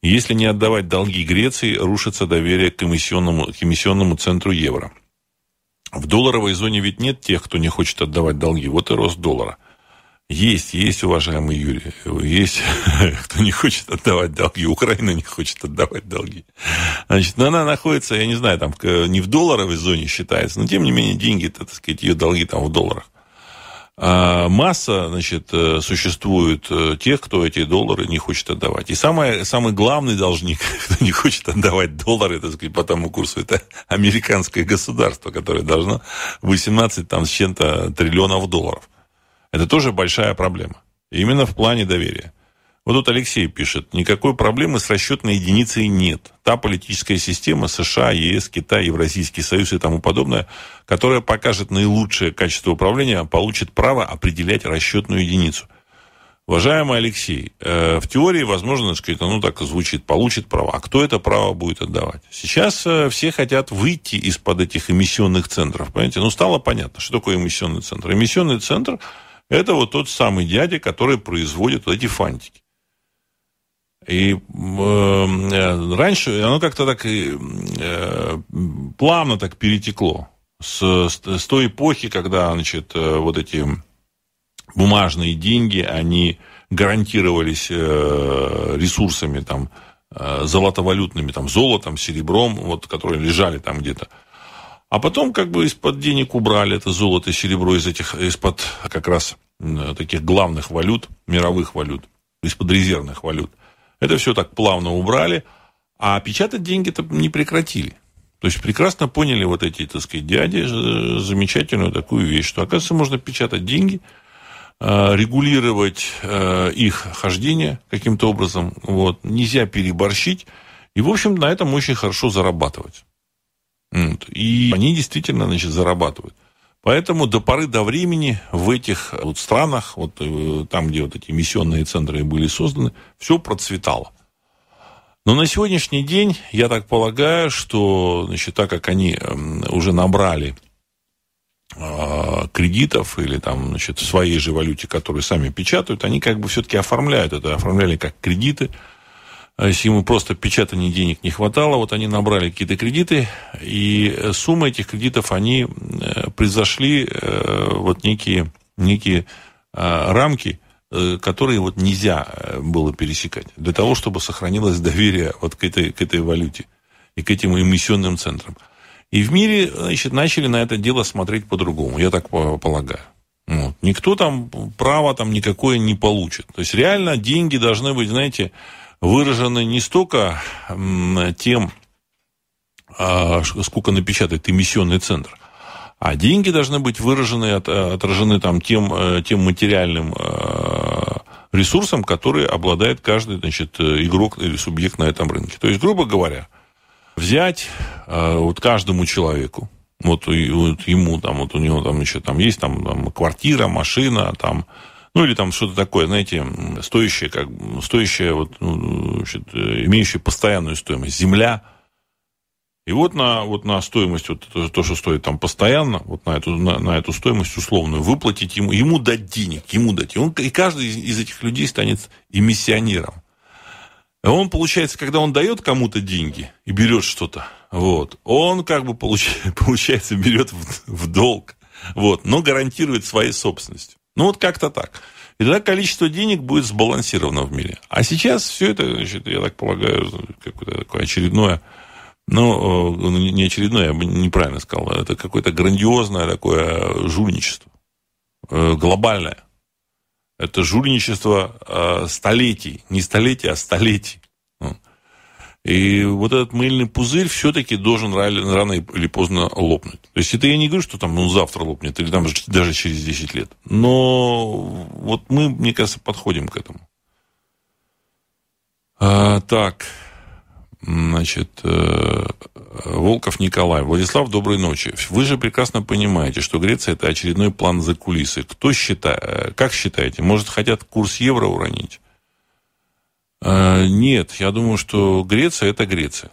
Если не отдавать долги Греции, рушится доверие к эмиссионному, к эмиссионному центру евро. В долларовой зоне ведь нет тех, кто не хочет отдавать долги. Вот и рост доллара – есть, есть, уважаемый Юрий, есть, кто не хочет отдавать долги. Украина не хочет отдавать долги. Значит, но она находится, я не знаю, там не в долларовой зоне считается, но тем не менее деньги, так сказать, ее долги там в долларах. А масса, значит, э, существует э, тех, кто эти доллары не хочет отдавать. И самое, самый главный должник, кто не хочет отдавать доллары, так сказать, по тому курсу, это американское государство, которое должно 18 там с чем-то триллионов долларов. Это тоже большая проблема. Именно в плане доверия. Вот тут Алексей пишет, никакой проблемы с расчетной единицей нет. Та политическая система США, ЕС, Китай, Евразийский союз и тому подобное, которая покажет наилучшее качество управления, получит право определять расчетную единицу. Уважаемый Алексей, э, в теории, возможно, сказать, ну так звучит, получит право. А кто это право будет отдавать? Сейчас э, все хотят выйти из-под этих эмиссионных центров, понимаете? Ну, стало понятно, что такое эмиссионный центр. Эмиссионный центр – это вот тот самый дядя, который производит вот эти фантики. И эм, э, раньше оно как-то так э, плавно так перетекло с, с, с той эпохи, когда, значит, э, вот эти бумажные деньги, они гарантировались э, ресурсами там э, золотовалютными, там золотом, серебром, вот, которые лежали там где-то. Э, а потом как бы из-под денег убрали это золото, и серебро из этих, из-под как раз э, таких главных валют, мировых валют, из-под резервных валют. Это все так плавно убрали, а печатать деньги-то не прекратили. То есть прекрасно поняли вот эти, так сказать, дяди э, замечательную такую вещь, что, оказывается, можно печатать деньги, э, регулировать их хождение каким-то образом, вот, нельзя переборщить, и, в общем, на этом очень хорошо зарабатывать. Вот. И они действительно значит, зарабатывают. Поэтому до поры до времени в этих вот странах, вот э, там, где вот эти миссионные центры были созданы, все процветало. Но на сегодняшний день, я так полагаю, что, значит, так как они эм, уже набрали э, кредитов или там, значит, в своей же валюте, которую сами печатают, они как бы все-таки оформляют это, оформляли как кредиты, а если ему просто печатания денег не хватало, вот они набрали какие-то кредиты, и э, сумма этих кредитов, они э, превзошли э, вот некие, некие а, рамки, которые вот нельзя было пересекать, для того, чтобы сохранилось доверие вот к этой, к этой валюте и к этим эмиссионным центрам. И в мире значит, начали на это дело смотреть по-другому, я так полагаю. Вот. Никто там права там никакое не получит. То есть реально деньги должны быть, знаете, выражены не столько тем, а, сколько напечатает эмиссионный центр, а деньги должны быть выражены, э, отражены там тем, э, тем материальным э, ресурсом, который обладает каждый значит, игрок или субъект на этом рынке. То есть, грубо говоря, взять вот каждому человеку, вот, вот ему там, вот у него там еще там есть там, там квартира, машина, там ну или там что-то такое, знаете, стоящее, как стоящее, вот, ну, значит, э, имеющее постоянную стоимость. Земля. И вот на, вот на стоимость, вот то, то, что стоит там постоянно, вот на эту, на, на эту стоимость условную, выплатить ему, ему дать денег, ему дать. И, он, и каждый из, из этих людей станет эмиссионером. Он, получается, когда он дает кому-то деньги и берет что-то, вот, он как бы, получ, получается, берет в, в долг, вот, но гарантирует своей собственностью. Ну, вот как-то так. И тогда количество денег будет сбалансировано в мире. А сейчас все это, значит, я так полагаю, какое-то такое очередное, ну, ну не очередное, я бы неправильно сказал, это какое-то грандиозное такое жульничество, э, глобальное. Это жульничество э, столетий, не столетий, а столетий. И вот этот мыльный пузырь все-таки должен рано, или поздно лопнуть. То есть это я не говорю, что там он ну, завтра лопнет, или там даже через 10 лет. Но вот мы, мне кажется, подходим к этому. А, так, значит, э, Волков Николай. Владислав, доброй ночи. Вы же прекрасно понимаете, что Греция – это очередной план за кулисы. Кто считает, э, как считаете, может, хотят курс евро уронить? А, нет, я думаю, что Греция – это Греция.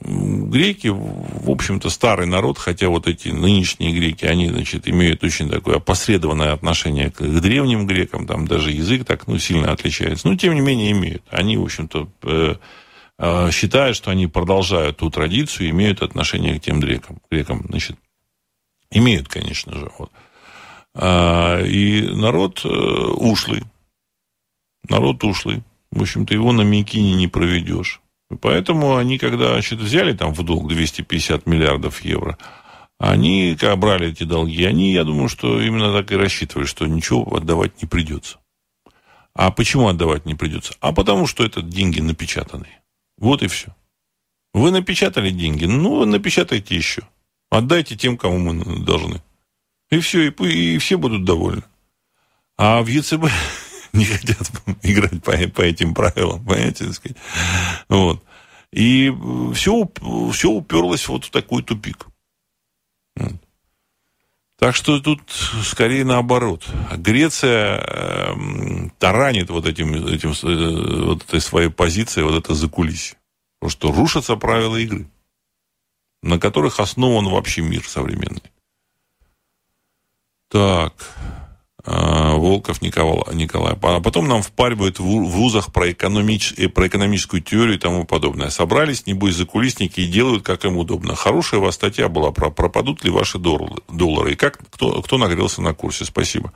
Греки, в общем-то, старый народ, хотя вот эти нынешние греки, они, значит, имеют очень такое опосредованное отношение к древним грекам, там даже язык так, ну, сильно отличается, но, тем не менее, имеют. Они, в общем-то, э, э, считают, что они продолжают ту традицию, имеют отношение к тем грекам. грекам значит, имеют, конечно же. Вот. А, и народ э, ушлый. Народ ушлый в общем-то, его на Микине не проведешь. поэтому они, когда значит, взяли там в долг 250 миллиардов евро, они когда брали эти долги, они, я думаю, что именно так и рассчитывали, что ничего отдавать не придется. А почему отдавать не придется? А потому что это деньги напечатанные. Вот и все. Вы напечатали деньги, ну, напечатайте еще. Отдайте тем, кому мы должны. И все, и, и все будут довольны. А в ЕЦБ не хотят играть по, по этим правилам, понимаете, так сказать. Вот. И все, э, все уперлось вот в такой тупик. Так что тут скорее наоборот. Греция э, таранит вот, этим, этим, э, вот этой своей позицией, вот это закулисье. Потому что рушатся правила игры, на которых основан вообще мир современный. Так, а, Волков Николай. А потом нам впаривают в вузах про, экономич, э, про экономическую теорию и тому подобное. Собрались, небось, закулисники и делают, как им удобно. Хорошая у вас статья была про пропадут ли ваши доллары. И как, кто, кто нагрелся на курсе. Спасибо.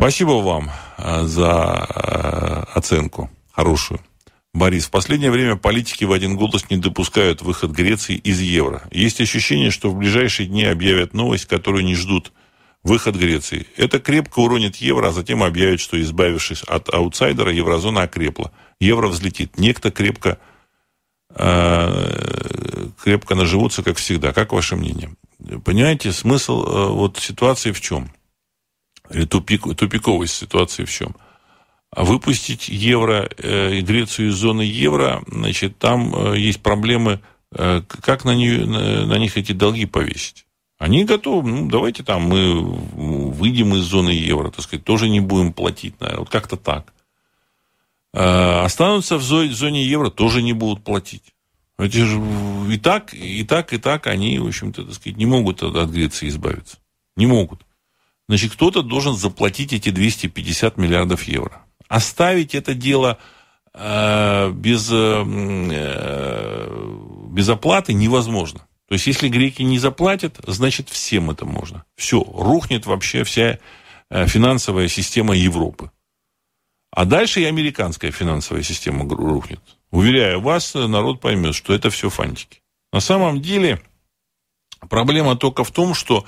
Спасибо вам а, за а, оценку хорошую. Борис, в последнее время политики в один голос не допускают выход Греции из евро. Есть ощущение, что в ближайшие дни объявят новость, которую не ждут – выход Греции. Это крепко уронит евро, а затем объявит, что, избавившись от аутсайдера, еврозона окрепла. Евро взлетит. Некто крепко, э, крепко наживутся, как всегда. Как ваше мнение? Понимаете, смысл э, вот ситуации в чем? Или э, тупик, тупиковость ситуации в чем? А выпустить евро э, Грецию из зоны евро, значит, там э, есть проблемы, э, как на, нее, на, на них эти долги повесить. Они готовы, ну, давайте там мы выйдем из зоны евро, так сказать, тоже не будем платить, наверное, вот как-то так. А останутся в зоне евро, тоже не будут платить. Эти же и так, и так, и так они, в общем-то, так сказать, не могут от Греции избавиться. Не могут. Значит, кто-то должен заплатить эти 250 миллиардов евро. Оставить это дело э, без, э, э без оплаты невозможно. То есть, если греки не заплатят, значит, всем это можно. Все, рухнет вообще вся э, финансовая система Европы. А дальше и американская финансовая система рухнет. Уверяю вас, народ поймет, что это все фантики. На самом деле, проблема только в том, что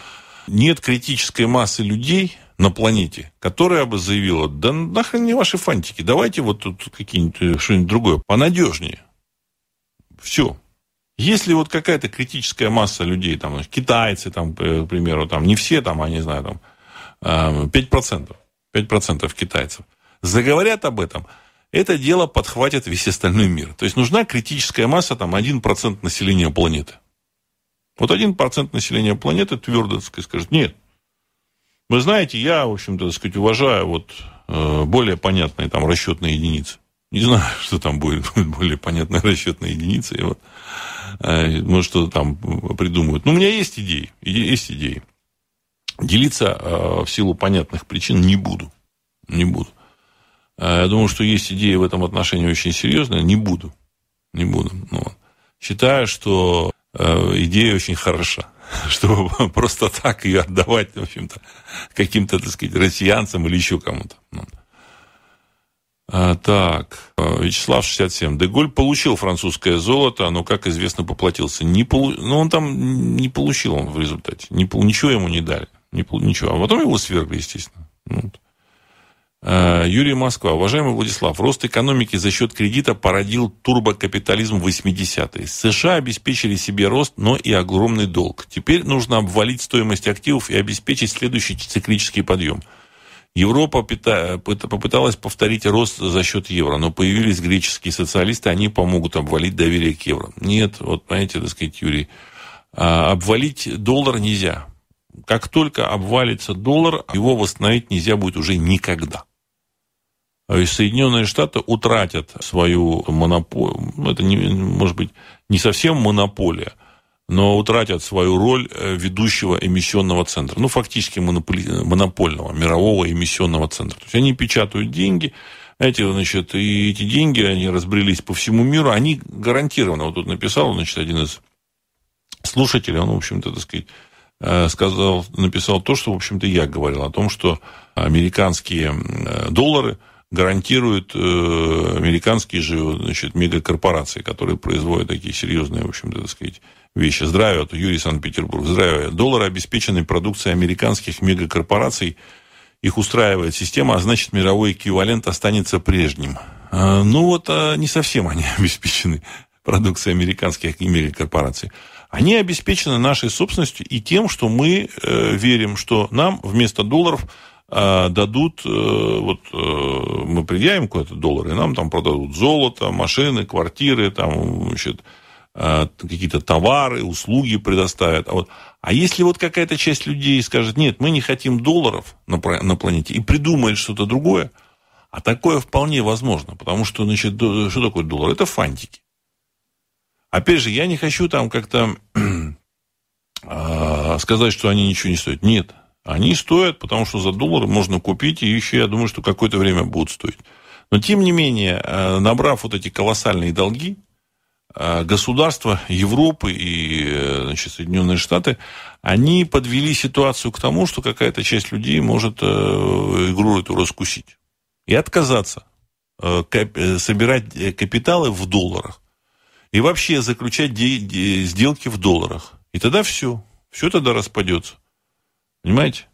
нет критической массы людей на планете, которая бы заявила, да нахрен не ваши фантики, давайте вот тут какие-нибудь э, что-нибудь другое, понадежнее. Все, если вот какая-то критическая масса людей, там, китайцы, там, э, к примеру, там, не все, там, а не знаю, там, 5%, эм, 5% китайцев, заговорят об этом, это дело подхватит весь остальной мир. То есть нужна критическая масса, там, 1% населения планеты. Вот 1% населения планеты твердо, так сказать, скажет, нет, вы знаете, я, в общем-то, так сказать, уважаю вот э, более понятные там расчетные единицы. Не знаю, что там будет, будет более понятная расчетная единица. И вот Э, может, что там придумают. Но ну, у меня есть идеи, есть идеи. Делиться э, в силу понятных причин не буду. Не буду. Э, я думаю, что есть идеи в этом отношении очень серьезные. Не буду. Не буду. Ну, Считаю, что идея очень хороша чтобы просто так ее отдавать, в общем-то, каким-то, так сказать, россиянцам или еще кому-то. Ну, а, так, а, Вячеслав 67. Деголь получил французское золото, но, как известно, поплатился. Не полу... Но ну, он там не получил он в результате. Не... Ничего ему не дали. Не... Пол... Ничего. А потом его свергли, естественно. Ну вот. А, Юрий Москва. Уважаемый Владислав, рост экономики за счет кредита породил турбокапитализм 80-е. США обеспечили себе рост, но и огромный долг. Теперь нужно обвалить стоимость активов и обеспечить следующий циклический подъем – Европа попыталась повторить рост за счет евро, но появились греческие социалисты, они помогут обвалить доверие к евро. Нет, вот понимаете, так сказать, Юрий, а, обвалить доллар нельзя. Как только обвалится доллар, его восстановить нельзя будет уже никогда. То а есть Соединенные Штаты утратят свою монополию. Ну, это, не, может быть, не совсем монополия – но утратят свою роль э, ведущего эмиссионного центра, ну, фактически монопольного, мирового эмиссионного центра. То есть они печатают деньги, эти, значит, и эти деньги, они разбрелись по всему миру, они гарантированно, вот тут написал, значит, один из слушателей, он, в общем-то, так сказать, э, сказал, написал то, что, в общем-то, я говорил, о том, что американские доллары гарантируют э, американские же, значит, мегакорпорации, которые производят такие серьезные, в общем-то, так сказать, вещи. Здравия, Юрий Санкт-Петербург. Здравия. Доллары обеспечены продукцией американских мегакорпораций. Их устраивает система, а значит мировой эквивалент останется прежним. А, ну вот а, не совсем они обеспечены продукцией американских мегакорпораций. Они обеспечены нашей собственностью и тем, что мы э, верим, что нам вместо долларов э, дадут, э, вот э, мы предъявим какой-то доллары, и нам там продадут золото, машины, квартиры, там, значит, э, а, какие-то товары, услуги предоставят. А, вот, а если вот какая-то часть людей скажет, нет, мы не хотим долларов на, на планете, и придумает что-то другое, а такое вполне возможно, потому что, значит, что такое доллар? Это фантики. Опять же, я не хочу там как-то а, сказать, что они ничего не стоят. Нет, они стоят, потому что за доллары можно купить, и еще, я думаю, что какое-то время будут стоить. Но, тем не менее, э, набрав вот эти колоссальные долги, Э, государства Европы и э, значит, Соединенные Штаты, они подвели ситуацию к тому, что какая-то часть людей может э, игру эту раскусить и отказаться собирать капиталы в долларах и вообще заключать сделки в долларах. И тогда все, все тогда распадется. Понимаете?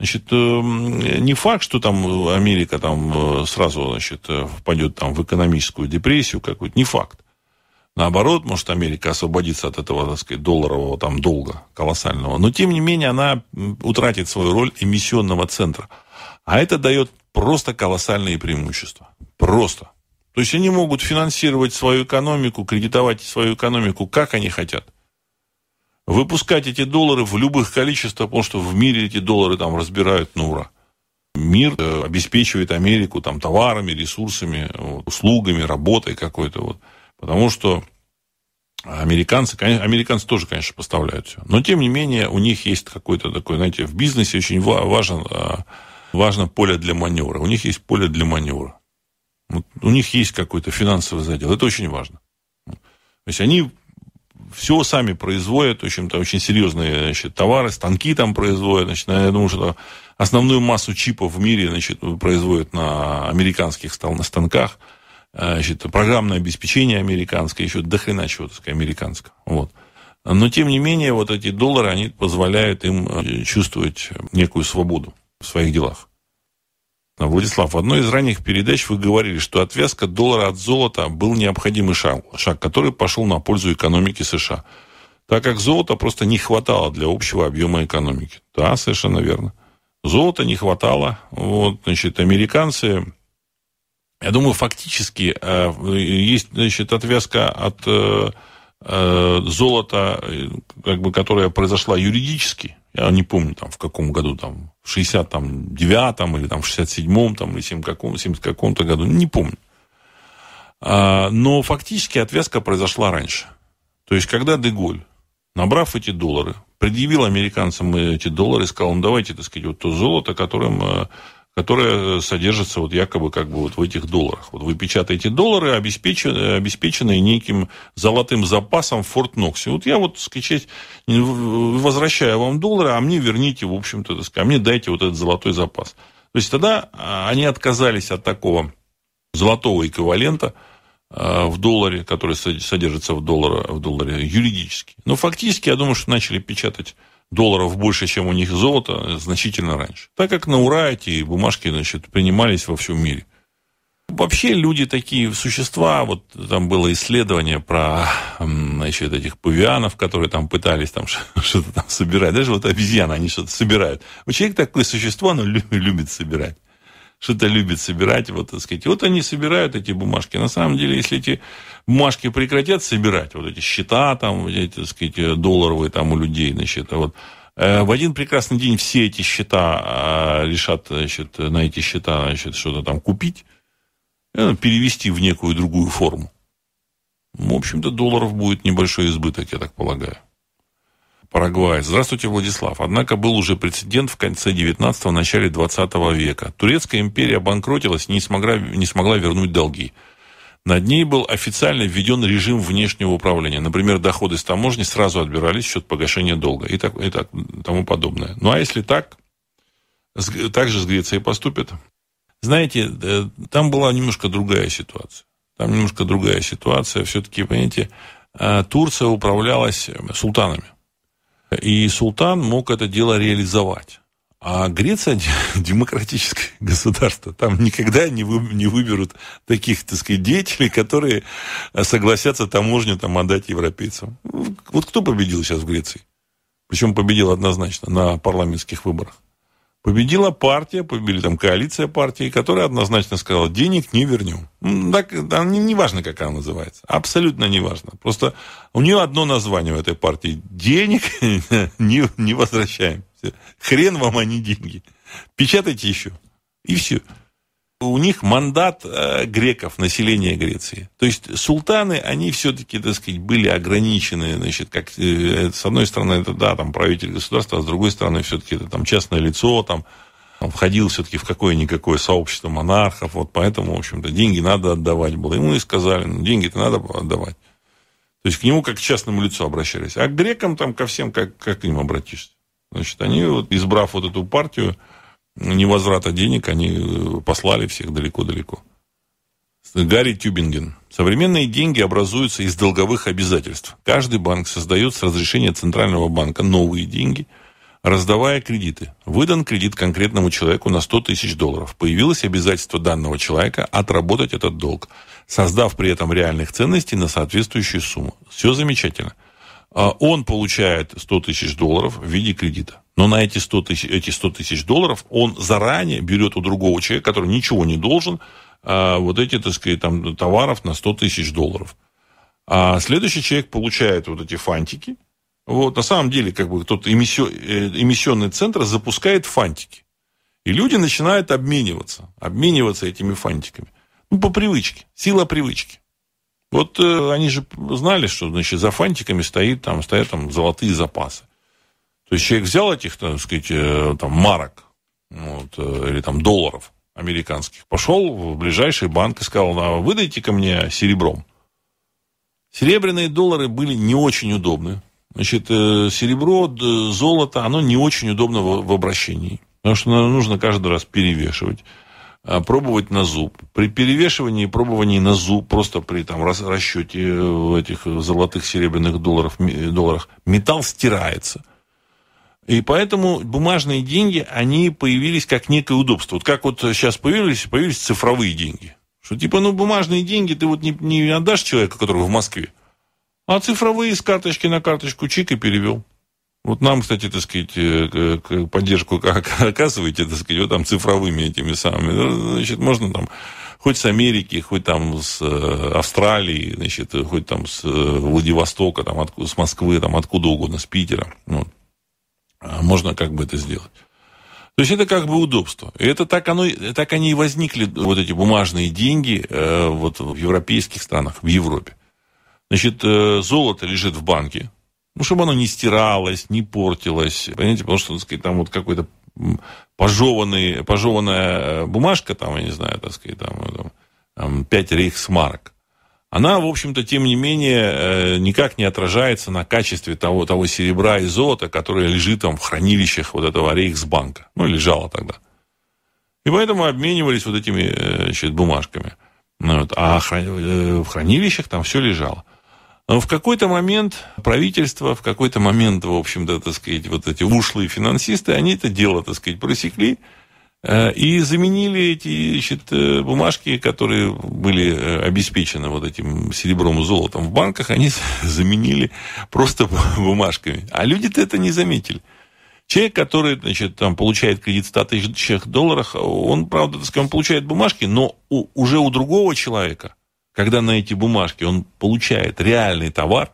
Значит, эм, не факт, что там Америка там сразу значит, впадет там в экономическую депрессию какую-то, не факт. Наоборот, может, Америка освободиться от этого, так сказать, долларового там долга колоссального. Но, тем не менее, она утратит свою роль эмиссионного центра. А это дает просто колоссальные преимущества. Просто. То есть они могут финансировать свою экономику, кредитовать свою экономику, как они хотят. Выпускать эти доллары в любых количествах, потому что в мире эти доллары там разбирают на ну, ура. Мир э, обеспечивает Америку там товарами, ресурсами, услугами, работой какой-то. Вот. Потому что американцы, конечно, американцы тоже, конечно, поставляют все. Но, тем не менее, у них есть какой-то такой, знаете, в бизнесе очень важен, а, важно поле для маневра. У них есть поле для маневра. Вот у них есть какой-то финансовый задел. Это очень важно. То есть они все сами производят, в общем-то, очень серьезные значит, товары, станки там производят. Значит, я думаю, что основную массу чипов в мире значит, производят на американских станках – Э, значит, программное обеспечение американское, еще до хрена чего, так сказать, американское Вот. Но, тем не менее, вот эти доллары, они позволяют им э, чувствовать некую свободу в своих делах. А, Владислав, в одной из ранних передач вы говорили, что отвязка доллара от золота был необходимый шаг, шаг, который пошел на пользу экономики США, так как золота просто не хватало для общего объема экономики. Да, совершенно верно. Золота не хватало. Вот, значит, американцы я думаю, фактически э, есть значит, отвязка от э, э, золота, как бы, которая произошла юридически, я не помню, там, в каком году, там, в 69-м или там, в 67-м, там, или 7 каком, 70 каком-то году, не помню. А, но фактически отвязка произошла раньше. То есть, когда Деголь, набрав эти доллары, предъявил американцам эти доллары, и сказал, ну, давайте, так сказать, вот то золото, которым которая э, содержится вот якобы как бы вот в этих долларах. Вот вы печатаете доллары, обеспеченные, э, обеспеченные неким золотым запасом в Форт Ноксе. Вот я вот, скачать, возвращаю вам доллары, а мне верните, в общем-то, а мне дайте вот этот золотой запас. То есть тогда а, они отказались от такого золотого эквивалента э, в долларе, который содержится в, доллара, в долларе юридически. Но фактически, я думаю, что начали печатать долларов больше, чем у них золото, значительно раньше. Так как на ура эти бумажки значит, принимались во всем мире. Вообще люди такие существа, вот там было исследование про значит, этих павианов, которые там пытались там что-то там собирать. Даже вот обезьяны, они что-то собирают. У человека такое существо, оно любит собирать что-то любит собирать, вот, так сказать. вот они собирают эти бумажки. На самом деле, если эти бумажки прекратят собирать, вот эти счета там, эти, так сказать, долларовые там у людей, значит, а вот, э, в один прекрасный день все эти счета а, решат значит, на эти счета значит, что-то там купить, э, перевести в некую другую форму. В общем-то, долларов будет небольшой избыток, я так полагаю. Парагвай. Здравствуйте, Владислав. Однако был уже прецедент в конце 19-го, начале 20 века. Турецкая империя обанкротилась и не смогла, не смогла вернуть долги. Над ней был официально введен режим внешнего управления. Например, доходы с таможни сразу отбирались в счет погашения долга и, так, и так, тому подобное. Ну а если так, с, так же с Грецией поступят. Знаете, э, там была немножко другая ситуация. Там немножко другая ситуация. Все-таки, понимаете, э, Турция управлялась э, султанами и султан мог это дело реализовать. А Греция демократическое государство. Там никогда не, выберут таких, так сказать, деятелей, которые согласятся таможню там отдать европейцам. Вот кто победил сейчас в Греции? Причем победил однозначно на парламентских выборах. Победила партия, победили там коалиция партии, которая однозначно сказала, денег не вернем. Так, не, не важно, как она называется. Абсолютно не важно. Просто у нее одно название в этой партии. Денег не, не возвращаем. Хрен вам, они а деньги. Печатайте еще. И все у них мандат э, греков, населения Греции. То есть султаны, они все-таки, так сказать, были ограничены, значит, как, э, с одной стороны, это, да, там, правитель государства, а с другой стороны, все-таки это, там, частное лицо, там, он входил все-таки в какое-никакое сообщество монархов, вот поэтому, в общем-то, деньги надо отдавать было. Ему и сказали, ну, деньги-то надо было отдавать. То есть к нему как к частному лицу обращались. А к грекам там ко всем как, как к ним обратишься. Значит, они, вот, избрав вот эту партию, невозврата денег, они э, послали всех далеко-далеко. Гарри Тюбинген. Современные деньги образуются из долговых обязательств. Каждый банк создает с разрешения Центрального банка новые деньги, раздавая кредиты. Выдан кредит конкретному человеку на 100 тысяч долларов. Появилось обязательство данного человека отработать этот долг, создав при этом реальных ценностей на соответствующую сумму. Все замечательно. А он получает 100 тысяч долларов в виде кредита. Но на эти 100 тысяч, эти 100 тысяч долларов он заранее берет у другого человека, который ничего не должен, а, вот эти, так сказать, там, товаров на 100 тысяч долларов. А следующий человек получает вот эти фантики. Вот, на самом деле, как бы, тот э, эмиссионный центр запускает фантики. И люди начинают обмениваться, обмениваться этими фантиками. Ну, по привычке, сила привычки. Вот э, они же знали, что, значит, за фантиками стоит, там, стоят там золотые запасы. То есть человек взял этих, так сказать, э, там, марок вот, э, или там долларов американских, пошел в ближайший банк и сказал, а выдайте ко мне серебром. Серебряные доллары были не очень удобны. Значит, э, серебро, золото, оно не очень удобно в обращении, потому что нужно каждый раз перевешивать пробовать на зуб. При перевешивании и пробовании на зуб, просто при там, расчете в этих золотых, серебряных долларов, долларах, металл стирается – и поэтому бумажные деньги, они появились как некое удобство. Вот как вот сейчас появились, появились цифровые деньги. Что типа, ну, бумажные деньги ты вот не, не отдашь человеку, который в Москве, а цифровые с карточки на карточку чик и перевел. Вот нам, кстати, так сказать, э, поддержку оказываете, так сказать, вот там цифровыми этими самыми. Ну, значит, можно там хоть с Америки, хоть там с э, Австралии, значит, хоть там с э, Владивостока, там, с Москвы, там, откуда угодно, с Питера. Вот. А можно как бы это сделать. То есть это как бы удобство. И это так, оно, так они и возникли, вот эти бумажные деньги э, вот в европейских странах, в Европе. Значит, э, золото лежит в банке, ну, чтобы оно не стиралось, не портилось, понимаете, потому что, так сказать, там вот какой-то пожеванный, пожеванная э, бумажка, там, я не знаю, так сказать, там, там 5 рейхсмарок она, в общем-то, тем не менее, э, никак не отражается на качестве того, того серебра и золота, которое лежит там в хранилищах вот этого Рейхсбанка. Ну, лежало тогда. И поэтому обменивались вот этими э, значит, бумажками. Ну, вот. А э, в хранилищах там все лежало. Но в какой-то момент правительство, в какой-то момент, в общем-то, так сказать, вот эти ушлые финансисты, они это дело, так сказать, просекли, Э, и заменили эти значит, э, бумажки, которые были э, обеспечены вот этим серебром и золотом в банках, они заменили просто бумажками. А люди-то это не заметили. Человек, который значит, там, получает кредит в 100 тысяч долларов, он, правда, так сказать, он получает бумажки, но у, уже у другого человека, когда на эти бумажки он получает реальный товар,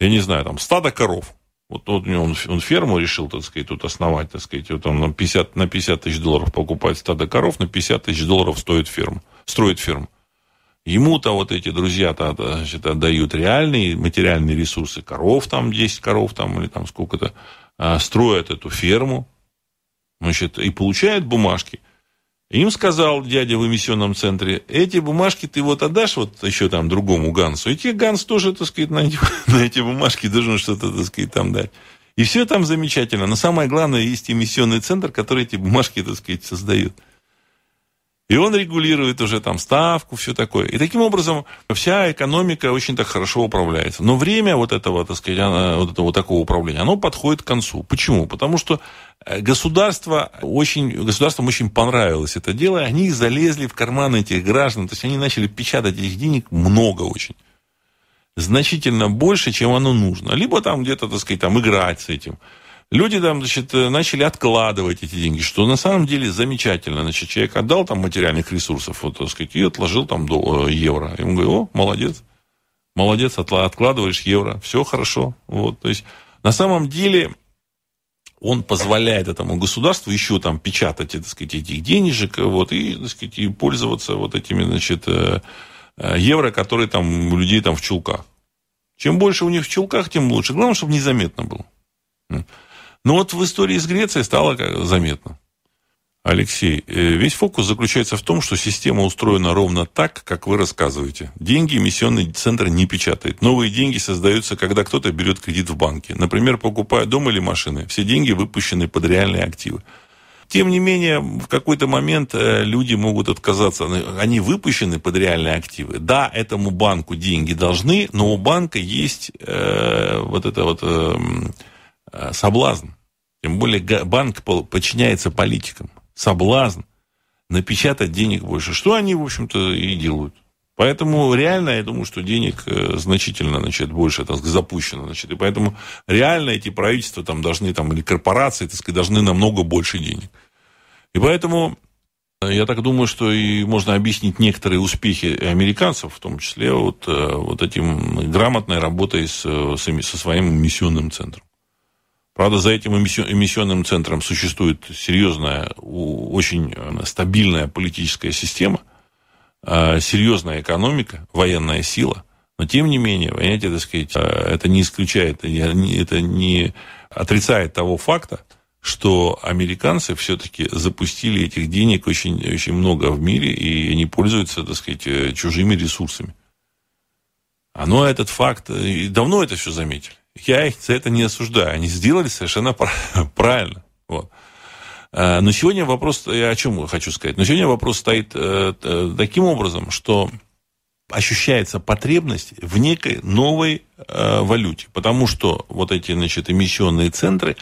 я не знаю, там, стадо коров – вот он, он, он ферму решил, так сказать, тут основать, так сказать, вот он на 50, на 50 тысяч долларов покупает стадо коров, на 50 тысяч долларов стоит ферму, строит ферму. Ему-то вот эти друзья-то а, значит, отдают реальные материальные ресурсы, коров там, 10 коров там или там сколько-то, а, строят эту ферму, значит, и получают бумажки – им сказал дядя в эмиссионном центре, эти бумажки ты вот отдашь вот еще там другому Гансу, и тебе Ганс тоже, так сказать, на эти, на эти бумажки должен что-то, так сказать, там дать. И все там замечательно. Но самое главное, есть эмиссионный центр, который эти бумажки, так сказать, создает. И он регулирует уже там ставку, все такое. И таким образом вся экономика очень так хорошо управляется. Но время вот этого, так сказать, вот этого такого управления, оно подходит к концу. Почему? Потому что Государство очень, государством очень понравилось это дело, они залезли в карманы этих граждан, то есть они начали печатать этих денег много очень значительно больше, чем оно нужно. Либо там где-то, так сказать, там играть с этим. Люди там, значит, начали откладывать эти деньги, что на самом деле замечательно. Значит, человек отдал там материальных ресурсов, вот, так сказать, и отложил там до, э, евро. И он говорит: о, молодец, молодец, откладываешь евро, все хорошо. Вот, то есть, на самом деле, он позволяет этому государству еще там печатать, так сказать, этих денежек, вот, и, так сказать, и пользоваться вот этими, значит, э, э, евро, которые там у людей там в чулках. Чем больше у них в чулках, тем лучше. Главное, чтобы незаметно было. Но вот в истории с Грецией стало заметно. Алексей, э, весь фокус заключается в том, что система устроена ровно так, как вы рассказываете. Деньги эмиссионный центр не печатает. Новые деньги создаются, когда кто-то берет кредит в банке. Например, покупая дом или машины. Все деньги выпущены под реальные активы. Тем не менее, в какой-то момент э, люди могут отказаться. Они выпущены под реальные активы. Да, этому банку деньги должны, но у банка есть э, вот это вот эм, э, соблазн. Тем более банк подчиняется политикам соблазн напечатать денег больше. Что они, в общем-то, и делают. Поэтому реально, я думаю, что денег э, значительно значит, больше так, запущено. Значит, и поэтому реально эти правительства там, должны, там, или корпорации так сказать, должны намного больше денег. И поэтому э, я так думаю, что и можно объяснить некоторые успехи американцев, в том числе вот, э, вот этим грамотной работой с, со своим миссионным центром. Правда, за этим эмиссионным центром существует серьезная, очень э, стабильная политическая система, э, серьезная экономика, военная сила. Но тем не менее, понимаете, так сказать, э, это не исключает, это не отрицает того факта, что американцы все-таки запустили этих денег очень, очень много в мире, и они пользуются, так сказать, чужими ресурсами. А этот факт, и давно это все заметили я их за это не осуждаю. Они сделали совершенно правильно. Вот. А, но сегодня вопрос, я о чем хочу сказать? Но сегодня вопрос стоит э, таким образом, что ощущается потребность в некой новой э, валюте, потому что вот эти, значит, эмиссионные центры,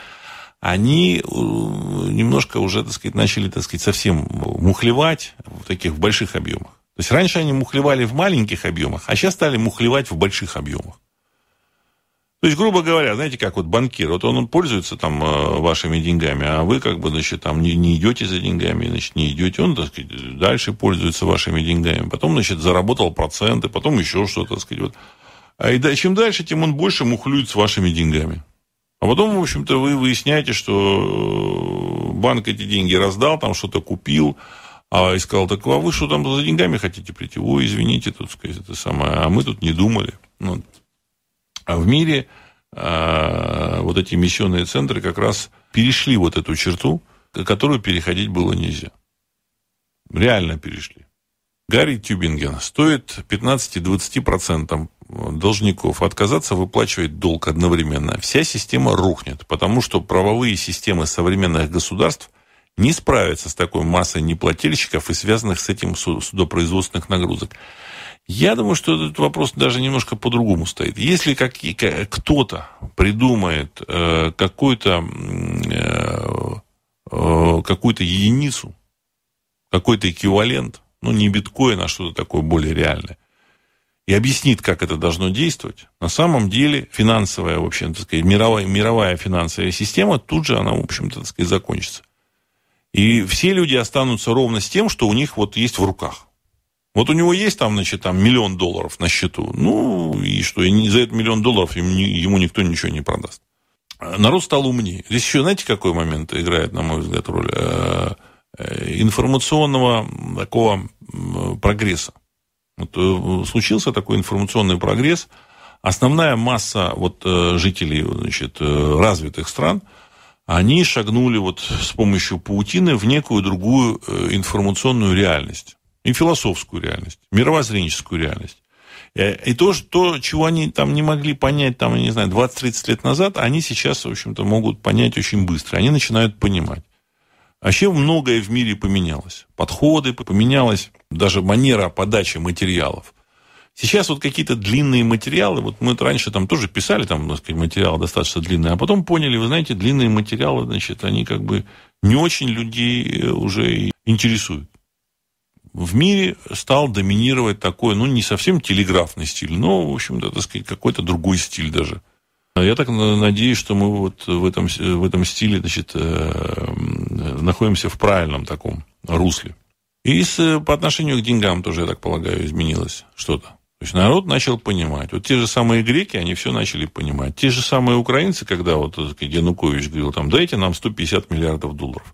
они э, немножко уже, так сказать, начали, так сказать, совсем мухлевать в таких в больших объемах. То есть раньше они мухлевали в маленьких объемах, а сейчас стали мухлевать в больших объемах. То есть, грубо говоря, знаете, как вот банкир, вот он пользуется там э, вашими деньгами, а вы как бы, значит, там не, не идете за деньгами, значит, не идете, он, так сказать, дальше пользуется вашими деньгами, потом, значит, заработал проценты, потом еще что-то, так сказать, вот. А и да, чем дальше, тем он больше мухлюет с вашими деньгами. А потом, в общем-то, вы выясняете, что э, банк эти деньги раздал, там что-то купил, а и сказал, так а вы что там за деньгами хотите прийти? Ой, извините, тут, сказать, это самое, а мы тут не думали. Ну, а в мире а, вот эти миссионные центры как раз перешли вот эту черту, которую переходить было нельзя. Реально перешли. Гарри Тюбинген стоит 15-20% должников отказаться выплачивать долг одновременно. Вся система рухнет, потому что правовые системы современных государств не справятся с такой массой неплательщиков и связанных с этим судопроизводственных нагрузок. Я думаю, что этот вопрос даже немножко по-другому стоит. Если кто-то придумает э, какую-то э, э, какую-то единицу, какой-то эквивалент, ну не биткоин, а что-то такое более реальное, и объяснит, как это должно действовать, на самом деле финансовая, в общем, так сказать, мировая, мировая финансовая система, тут же она, в общем-то, так сказать, закончится. И все люди останутся ровно с тем, что у них вот есть в руках. Вот у него есть там, значит, там миллион долларов на счету. Ну, и что? И за этот миллион долларов ему, ему никто ничего не продаст. А, народ стал умнее. Здесь еще, знаете, какой момент играет, на мой взгляд, роль? Э, э, информационного такого прогресса. Вот э, случился такой информационный прогресс. Основная масса вот жителей значит, развитых стран – они шагнули вот с помощью паутины в некую другую информационную реальность и философскую реальность, мировоззренческую реальность. Э, и то, что, чего они там не могли понять, там, я не знаю, 20-30 лет назад, они сейчас, в общем-то, могут понять очень быстро. Они начинают понимать. Вообще многое в мире поменялось. Подходы поменялось, даже манера подачи материалов. Сейчас вот какие-то длинные материалы, вот мы раньше там тоже писали, там, так сказать, материал достаточно длинный, а потом поняли, вы знаете, длинные материалы, значит, они как бы не очень людей э, уже интересуют в мире стал доминировать такой, ну, не совсем телеграфный стиль, но, в общем-то, так сказать, какой-то другой стиль даже. А я так надеюсь, что мы вот в этом, в этом стиле, значит, э, находимся в правильном таком русле. И с, э, по отношению к деньгам тоже, я так полагаю, изменилось что-то. То есть народ начал понимать. Вот те же самые греки, они все начали понимать. Те же самые украинцы, когда вот э, Янукович говорил, там, дайте нам 150 миллиардов долларов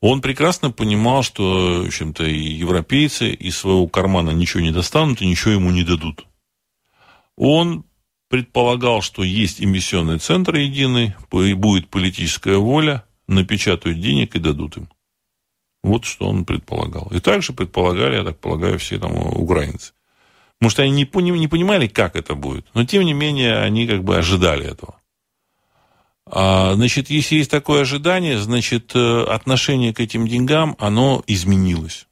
он прекрасно понимал, что, в общем-то, и европейцы из своего кармана ничего не достанут и ничего ему не дадут. Он предполагал, что есть эмиссионный центр единый, будет политическая воля, напечатают денег и дадут им. Вот что он предполагал. И также предполагали, я так полагаю, все там украинцы. Может, они не, не, не понимали, как это будет, но тем не менее они как бы ожидали этого. А, значит, если есть такое ожидание, значит, э, отношение к этим деньгам, оно изменилось.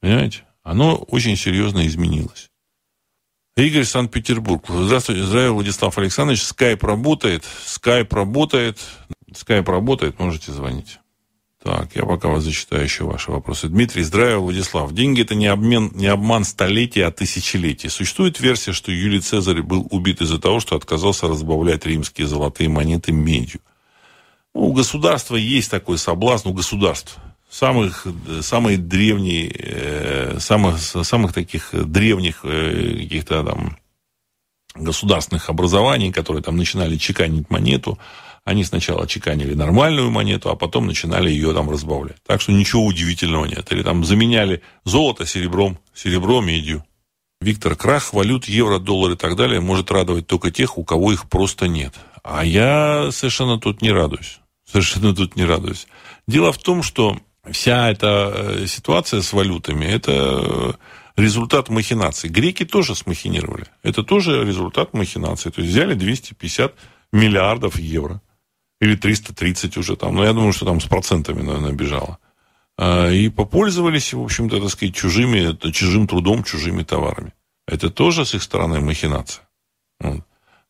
Понимаете? Оно очень серьезно изменилось. Игорь, Санкт-Петербург. Здравствуйте, здравия, Владислав Александрович. Скайп работает, скайп работает, скайп работает, можете звонить. Так, я пока вас зачитаю еще ваши вопросы. Дмитрий, здравия, Владислав. Деньги – это не, обмен, не обман столетий, а тысячелетий. Существует версия, что Юлий Цезарь был убит из-за того, что отказался разбавлять римские золотые монеты медью. Ну, у государства есть такой соблазн, у государств. Самых, самые древние, э, самых, самых таких древних э, каких-то там государственных образований, которые там начинали чеканить монету – они сначала чеканили нормальную монету, а потом начинали ее там разбавлять. Так что ничего удивительного нет. Или там заменяли золото серебром, серебро медью. Виктор, крах валют, евро, доллар и так далее может радовать только тех, у кого их просто нет. А я совершенно тут не радуюсь. Совершенно тут не радуюсь. Дело в том, что вся эта э, ситуация с валютами – это э, результат махинаций. Греки тоже смахинировали. Это тоже результат махинации. То есть взяли 250 миллиардов евро – или 330 уже там. Но ну, я думаю, что там с процентами, наверное, бежало. А, и попользовались, в общем-то, так сказать, чужими, чужим трудом, чужими товарами. Это тоже с их стороны махинация. Вот.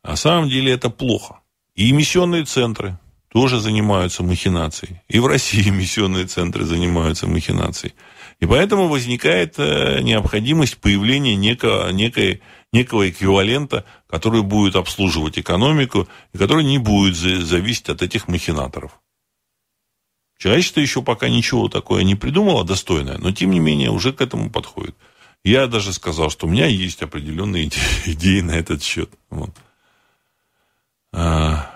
А на самом деле это плохо. И эмиссионные центры тоже занимаются махинацией. И в России эмиссионные центры занимаются махинацией. И поэтому возникает э, необходимость появления некого, некой некого эквивалента, который будет обслуживать экономику и который не будет зависеть от этих махинаторов. Человечество еще пока ничего такое не придумало достойное, но тем не менее уже к этому подходит. Я даже сказал, что у меня есть определенные идеи на этот счет. Вот. А,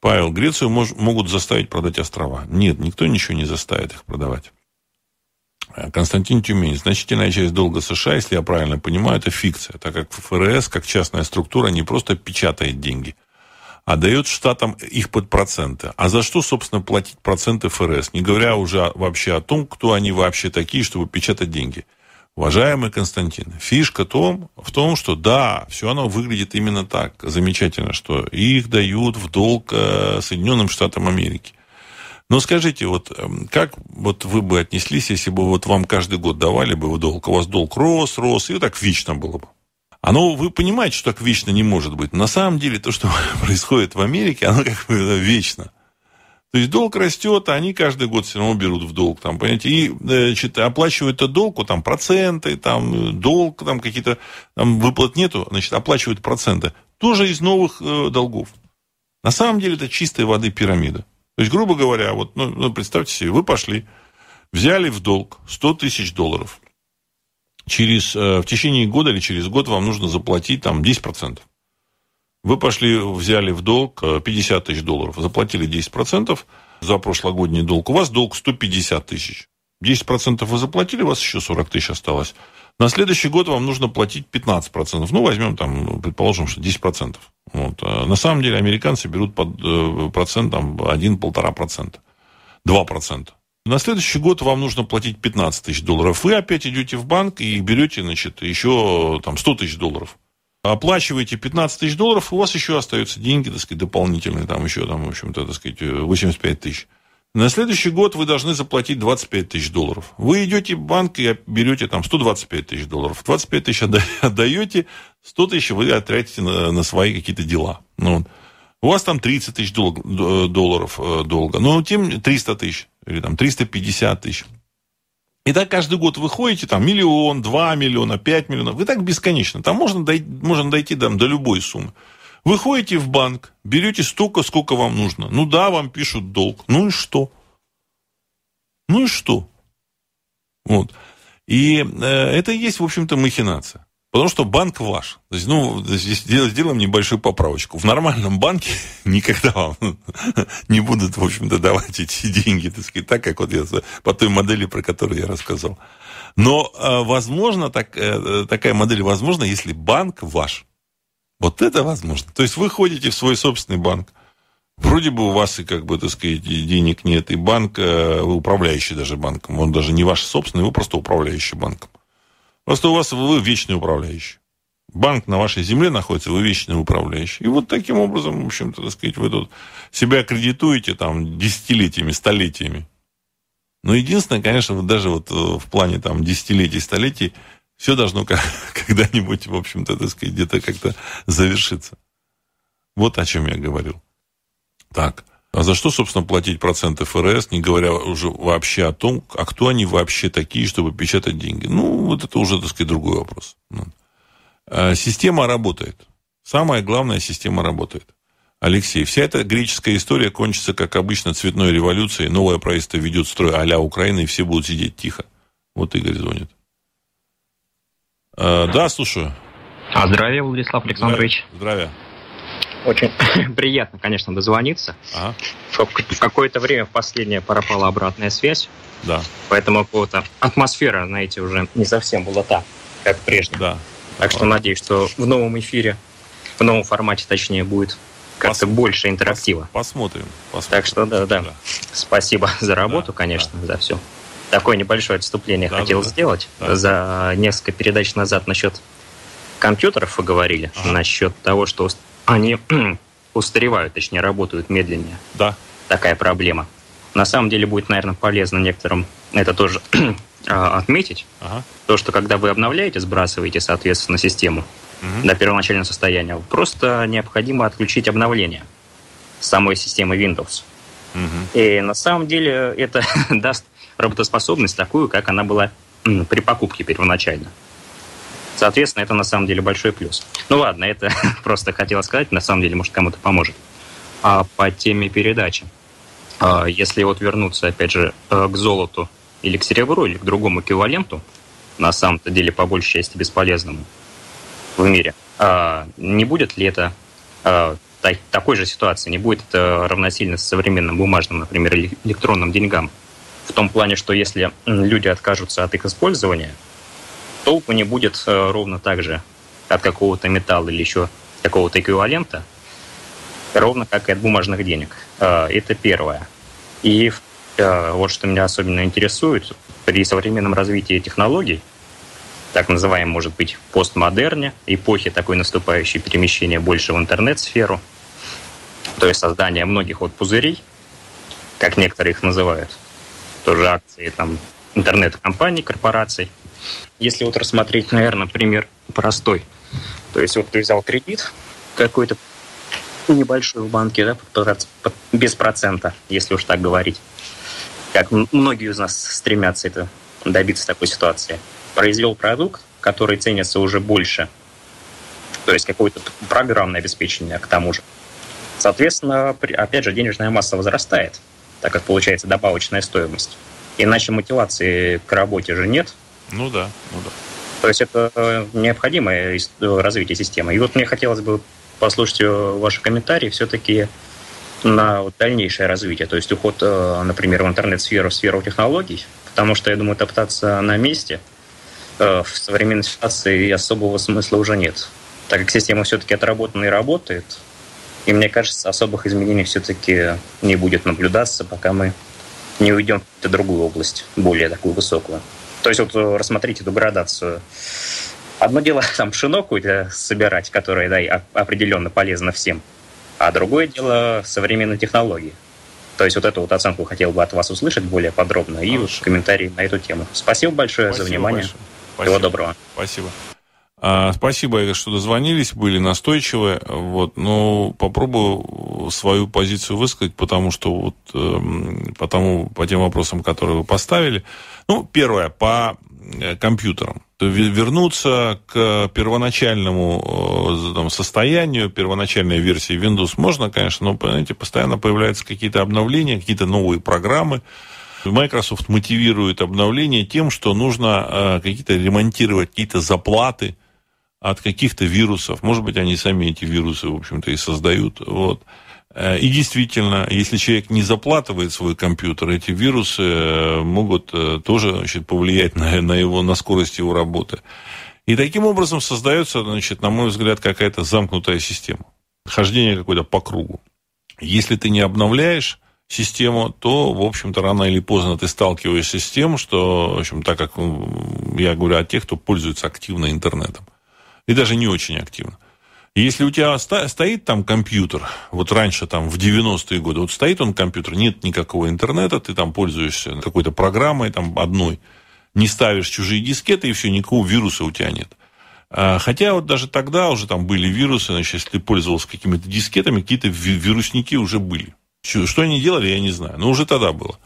Павел, Грецию мож, могут заставить продать острова. Нет, никто ничего не заставит их продавать. Э, Константин Тюмень. Значительная часть долга США, если я правильно понимаю, это фикция, так как ФРС, как частная структура, не просто печатает деньги, а дает штатам их под проценты. А за что, собственно, платить проценты ФРС? Не говоря уже вообще о том, кто они вообще такие, чтобы печатать деньги. Уважаемый Константин, фишка том, в том, что да, все оно выглядит именно так, замечательно, что их дают в долг э, Соединенным Штатам Америки. Но ну, скажите, вот эм, как вот вы бы отнеслись, если бы вот вам каждый год давали бы долг, у вас долг рос, рос, и вот так вечно было бы? Оно, а, ну, вы понимаете, что так вечно не может быть. На самом деле то, что происходит в Америке, оно как бы вечно. То есть долг растет, а они каждый год все равно берут в долг, там, понимаете, и значит, э, оплачивают этот долг, вот, там проценты, там э, долг, там какие-то там выплат нету, значит, оплачивают проценты. Тоже из новых э, долгов. На самом деле это чистой воды пирамида. То есть, грубо говоря, вот, ну, ну представьте себе, вы пошли, взяли в долг 100 тысяч долларов. Через, э, в течение года или через год вам нужно заплатить там 10%. Вы пошли, взяли в долг 50 э, тысяч долларов, заплатили 10% за прошлогодний долг. У вас долг 150 тысяч. 10% вы заплатили, у вас еще 40 тысяч осталось. На следующий год вам нужно платить 15%. Ну, возьмем там, ну, предположим, что 10%. Вот. Э, на самом деле американцы берут под э, процент там 1-1,5%, 2%. На следующий год вам нужно платить 15 тысяч долларов. Вы опять идете в банк и берете, значит, еще там 100 тысяч долларов. Оплачиваете 15 тысяч долларов, у вас еще остаются деньги, так сказать, дополнительные, там еще, там, в общем-то, так сказать, 85 э, тысяч. На следующий год вы должны заплатить 25 тысяч долларов. Вы идете в банк и берете там 125 тысяч долларов. 25 тысяч отдаете, 100 тысяч вы тратите на, на свои какие-то дела. Ну, у вас там 30 тысяч дол- э, долларов э, долга, но тем 300 тысяч или там 350 тысяч. И так каждый год вы ходите, там, миллион, два миллиона, пять миллионов. Вы так бесконечно. Там можно дойти, можно дойти там, до любой суммы. Вы ходите в банк, берете столько, сколько вам нужно. Ну да, вам пишут долг. Ну и что? Ну и что? Вот. И э, это и есть, в общем-то, махинация. Потому что банк ваш. То есть, ну, здесь сделаем небольшую поправочку. В нормальном банке никогда вам не будут, в общем-то, давать эти деньги, так сказать, так, как вот я по той модели, про которую я рассказал. Но, э, возможно, так, э, э, такая модель возможна, если банк ваш. Вот это возможно. То есть вы ходите в свой собственный банк, Вроде бы у вас и, как бы, так сказать, денег нет, и банк, э, вы управляющий даже банком, он даже не ваш собственный, вы просто управляющий банком. Просто у вас вы вечный управляющий. Банк на вашей земле находится, вы вечный управляющий. И вот таким образом, в общем-то, так сказать, вы тут себя аккредитуете там десятилетиями, столетиями. Но единственное, конечно, вот даже вот э, в плане там десятилетий, столетий, все должно когда-нибудь, в общем-то, так сказать, где-то как-то завершиться. Вот о чем я говорил. Так. А за что, собственно, платить проценты ФРС, не говоря уже вообще о том, а кто они вообще такие, чтобы печатать деньги? Ну, вот это уже, так сказать, другой вопрос. Ну. А, система работает. Самое главное, система работает. Алексей, вся эта греческая история кончится, как обычно, цветной революцией. Новое правительство ведет строй а-ля Украины, и все будут сидеть тихо. Вот Игорь звонит. Э, да, слушаю. А здравия, Владислав Александрович. Здравия. Очень приятно, конечно, дозвониться. Ага. В какое-то время в последнее пропала обратная связь. Да. Поэтому какого-то атмосфера, знаете, уже не совсем была та, как прежде. Да. Так что ага. надеюсь, что в новом эфире, в новом формате, точнее, будет как-то Пос... больше интерактива. Пос... Посмотрим, посмотрим. Так что да, да. да. Спасибо за работу, да, конечно, да. за все такое небольшое отступление да, хотел да, сделать. Да. За несколько передач назад насчет компьютеров вы говорили, ага. насчет того, что они устаревают, точнее, работают медленнее. Да. Такая проблема. На самом деле будет, наверное, полезно некоторым это тоже а, отметить. Ага. То, что когда вы обновляете, сбрасываете, соответственно, систему угу. до первоначального состояния, просто необходимо отключить обновление самой системы Windows. Угу. И на самом деле это даст работоспособность такую, как она была при покупке первоначально. Соответственно, это на самом деле большой плюс. Ну ладно, это просто хотел сказать, на самом деле, может, кому-то поможет. А по теме передачи, а, если вот вернуться, опять же, э, к золоту или к серебру, или к другому эквиваленту, на самом-то деле, по большей части, бесполезному в мире, а, не будет ли это а, такой же ситуации, не будет это равносильно современным бумажным, например, электронным деньгам? в том плане, что если люди откажутся от их использования, толку не будет э, ровно так же от какого-то металла или еще какого-то эквивалента, ровно как и от бумажных денег. Э, это первое. И э, вот что меня особенно интересует, при современном развитии технологий, так называемом, может быть, постмодерне, эпохи такой наступающей перемещения больше в интернет-сферу, то есть создание многих вот пузырей, как некоторые их называют, тоже акции там интернет-компаний, корпораций. Если вот рассмотреть, наверное, пример простой. То есть вот ты взял кредит какой-то небольшой в банке, да, без процента, если уж так говорить. Как многие из нас стремятся это добиться такой ситуации. Произвел продукт, который ценится уже больше, то есть какое-то программное обеспечение к тому же. Соответственно, опять же, денежная масса возрастает – так как получается добавочная стоимость. Иначе мотивации к работе же нет. Ну да, ну да. То есть это э, необходимое э, развитие системы. И вот мне хотелось бы послушать э, ваши комментарии все-таки на дальнейшее развитие, то есть уход, например, в интернет-сферу, в сферу технологий, потому что, я думаю, топтаться на месте в современной ситуации особого смысла уже нет, так как система все-таки отработана и работает – и мне кажется, особых изменений все-таки не будет наблюдаться, пока мы не уйдем в какую-то другую область, более такую высокую. То есть вот э, рассмотрите эту градацию. Одно дело там шиноку собирать, которое, да, определенно полезно всем, а другое дело современные технологии. То есть вот эту вот оценку хотел бы от вас услышать более подробно Хорошо. и вот комментарии на эту тему. Спасибо большое Спасибо за внимание. Большое. Спасибо. Всего доброго. Спасибо. А, спасибо, что дозвонились, были настойчивы. Вот, но ну, попробую свою позицию высказать, потому что вот эм, по, тому, по тем вопросам, которые вы поставили. Ну, первое, по э, компьютерам. Вернуться к первоначальному э, там, состоянию, первоначальной версии Windows можно, конечно, но, понимаете, постоянно появляются какие-то обновления, какие-то новые программы. Microsoft мотивирует обновление тем, что нужно э, какие-то ремонтировать какие-то заплаты, от каких-то вирусов. Может быть, они сами эти вирусы, в общем-то, и создают. Вот. Э, и действительно, если человек не заплатывает свой компьютер, эти вирусы э, могут э, тоже значит, повлиять на, на, его, на скорость его работы. И таким образом создается, значит, на мой взгляд, какая-то замкнутая система. Хождение какое-то по кругу. Если ты не обновляешь систему, то, в общем-то, рано или поздно ты сталкиваешься с тем, что, в общем, так как я говорю о тех, кто пользуется активно интернетом, и даже не очень активно. Если у тебя стоит там компьютер, вот раньше там в 90-е годы, вот стоит он компьютер, нет никакого интернета, ты там пользуешься какой-то программой там одной, не ставишь чужие дискеты, и все, никакого вируса у тебя нет. А, хотя вот даже тогда уже там были вирусы, значит, если ты пользовался какими-то дискетами, какие-то вирусники уже были. Что они делали, я не знаю, но уже тогда было.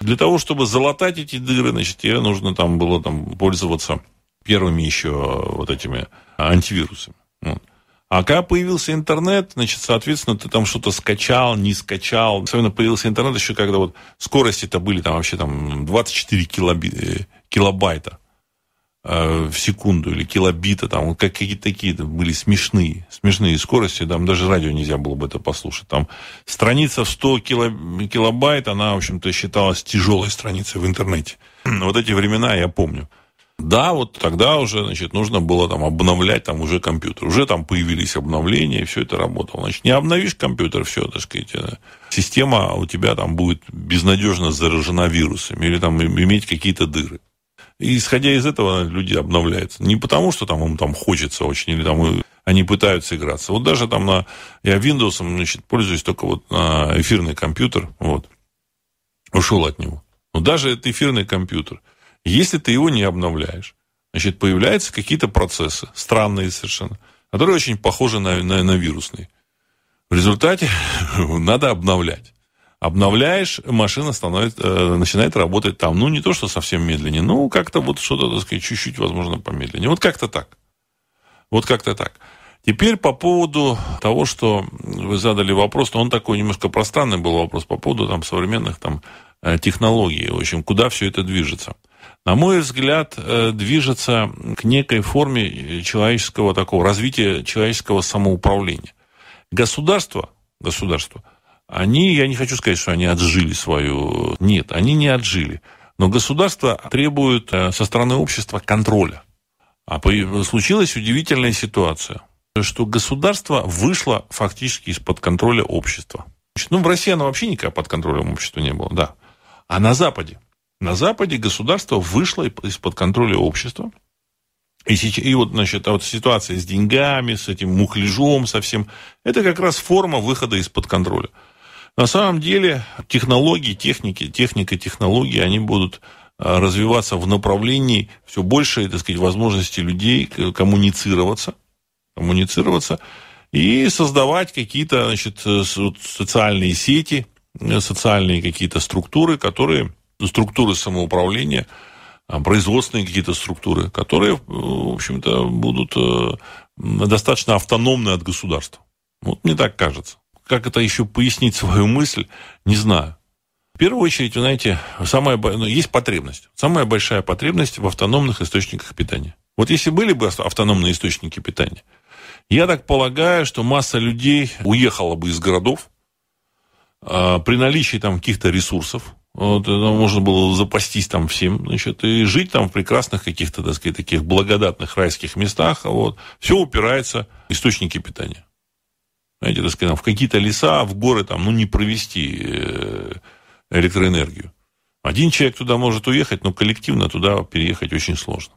Для того, чтобы залатать эти дыры, значит, тебе нужно там было там пользоваться первыми еще вот этими антивирусами. Вот. А когда появился интернет, значит, соответственно, ты там что-то скачал, не скачал. Особенно появился интернет еще, когда вот скорости-то были там вообще там 24 килоби- э, килобайта э, в секунду или килобита, там вот какие-то такие были смешные, смешные скорости, там даже радио нельзя было бы это послушать. Там страница в 100 кило, килобайт, она, в общем-то, считалась тяжелой страницей в интернете. вот эти времена я помню. Да, вот тогда уже, значит, нужно было там обновлять там уже компьютер. Уже там появились обновления, и все это работало. Значит, не обновишь компьютер, все, так сказать, э, система у тебя там будет безнадежно заражена вирусами или там иметь какие-то дыры. И исходя из этого э, люди обновляются. Не потому, что там им там хочется очень, или там э, они пытаются играться. Вот даже там на... Я Windows, значит, пользуюсь только вот на эфирный компьютер, вот. Ушел от него. Но даже это эфирный компьютер – если ты его не обновляешь, значит, появляются какие-то процессы, странные совершенно, которые очень похожи на, на, на вирусные. В результате надо обновлять. Обновляешь, машина становится, э, начинает работать там, ну, не то, что совсем медленнее, ну, как-то вот что-то, так сказать, чуть-чуть, возможно, помедленнее. Вот как-то так. Вот как-то так. Теперь по поводу того, что вы задали вопрос, но он такой немножко пространный был вопрос по поводу там современных там э, технологий, в общем, куда все это движется на мой взгляд, э, движется к некой форме человеческого такого развития человеческого самоуправления. Государство, государство, они, я не хочу сказать, что они отжили свою... Нет, они не отжили. Но государство требует э, со стороны общества контроля. А случилась удивительная ситуация, что государство вышло фактически из-под контроля общества. Ну, в России оно вообще никак под контролем общества не было, да. А на Западе на Западе государство вышло из-под контроля общества. И, сейчас, и вот, значит, а вот ситуация с деньгами, с этим мухляжом совсем, это как раз форма выхода из-под контроля. На самом деле технологии, техники, техника, технологии, они будут а, развиваться в направлении все большей, так сказать, возможности людей коммуницироваться, коммуницироваться и создавать какие-то, значит, э, социальные сети, э, социальные какие-то структуры, которые структуры самоуправления, а, производственные какие-то структуры, которые, э, в общем-то, будут э, достаточно автономны от государства. Вот мне так кажется. Как это еще пояснить свою мысль, не знаю. В первую очередь, вы знаете, самая, ну, есть потребность. Самая большая потребность в автономных источниках питания. Вот если были бы автономные источники питания, я так полагаю, что масса людей уехала бы из городов э, при наличии там каких-то ресурсов, вот, можно было запастись там всем, значит, и жить там в прекрасных каких-то, так сказать, таких благодатных райских местах. А вот. Все упирается в источники питания. Знаете, так сказать, в какие-то леса, в горы там, ну, не провести э, электроэнергию. Один человек туда может уехать, но коллективно туда переехать очень сложно.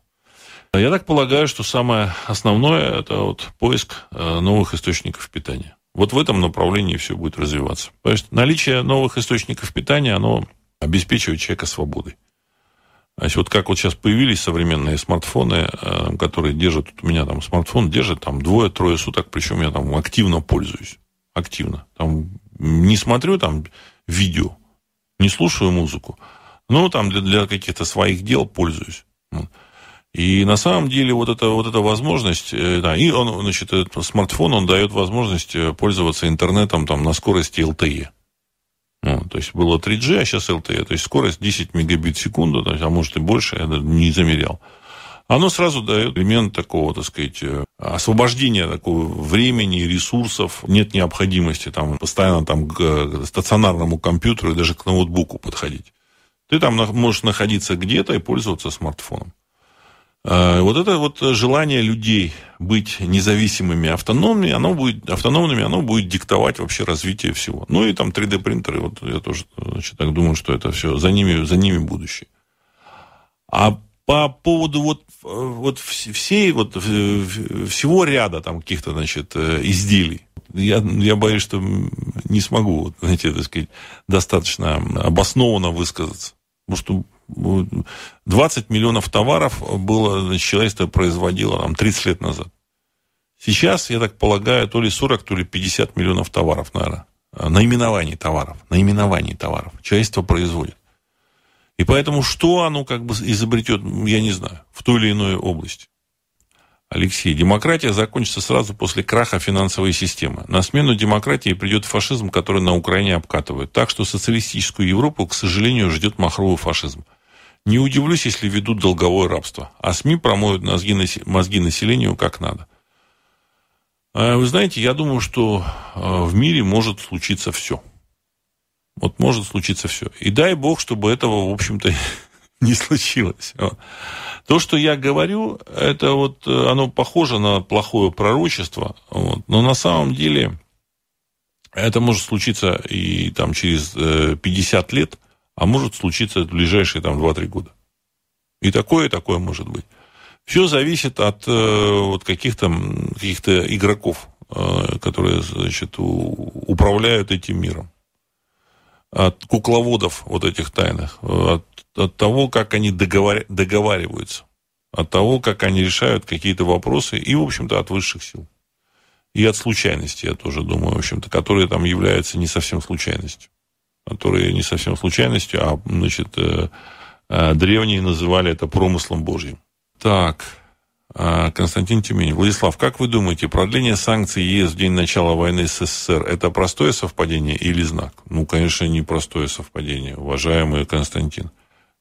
Я так полагаю, что самое основное – это вот поиск э, новых источников питания. Вот в этом направлении все будет развиваться. То есть наличие новых источников питания, оно обеспечивать человека свободой. Значит, вот как вот сейчас появились современные смартфоны, э, которые держат, вот у меня там смартфон держит там двое-трое суток, причем я там активно пользуюсь, активно. Там не смотрю там видео, не слушаю музыку, но ну, там для, для каких-то своих дел пользуюсь. И на самом деле вот эта, вот эта возможность, э, да, и он, значит, смартфон, он дает возможность э, пользоваться интернетом там на скорости LTE. Вот, то есть было 3G, а сейчас LTE. То есть скорость 10 мегабит в секунду, то есть, а может и больше, я даже не замерял. Оно сразу дает элемент такого, так сказать, э, освобождения такого времени, ресурсов. Нет необходимости там, постоянно там, к э, стационарному компьютеру и даже к ноутбуку подходить. Ты там можешь находиться где-то и пользоваться смартфоном. А, вот это вот желание людей быть независимыми, автономными, оно будет, автономными, оно будет диктовать вообще развитие всего. Ну и там 3D-принтеры, вот я тоже значит, так думаю, что это все за ними, за ними будущее. А по поводу вот, вот всей, вот э, всего ряда там каких-то, значит, э, изделий, я, я боюсь, что не смогу, вот, знаете, так сказать, достаточно обоснованно высказаться. Потому что 20 миллионов товаров было, человечество производило там, 30 лет назад. Сейчас, я так полагаю, то ли 40, то ли 50 миллионов товаров, наверное. Э, наименований товаров. Наименований товаров. Человечество производит. И поэтому что оно как бы изобретет, я не знаю, в ту или иную область. Алексей, демократия закончится сразу после краха финансовой системы. На смену демократии придет фашизм, который на Украине обкатывают. Так что социалистическую Европу, к сожалению, ждет махровый фашизм. Не удивлюсь, если ведут долговое рабство, а СМИ промоют мозги, мозги населению как надо. А вы знаете, я думаю, что а, в мире может случиться все. Вот может случиться все. И дай бог, чтобы этого, в общем-то, не случилось. То, что я говорю, это вот э, оно похоже на плохое пророчество, вот, но на самом деле это может случиться и там через 50 э, лет, а может случиться в ближайшие там 2-3 года. И такое, и такое может быть. Все зависит от э, вот, каких-то каких игроков, э, которые значит, управляют этим миром. От кукловодов вот этих тайных, э, от, от того, как они договар... договариваются, от того, как они решают какие-то вопросы и, в общем-то, от высших сил. И от случайности, я тоже думаю, в общем-то, которые там являются не совсем случайностью которые не совсем случайностью, а, значит, э, э, древние называли это промыслом Божьим. Так, э, Константин Тюменев. Владислав, как вы думаете, продление санкций ЕС в день начала войны с СССР – это простое совпадение или знак? Ну, конечно, не простое совпадение, уважаемый Константин.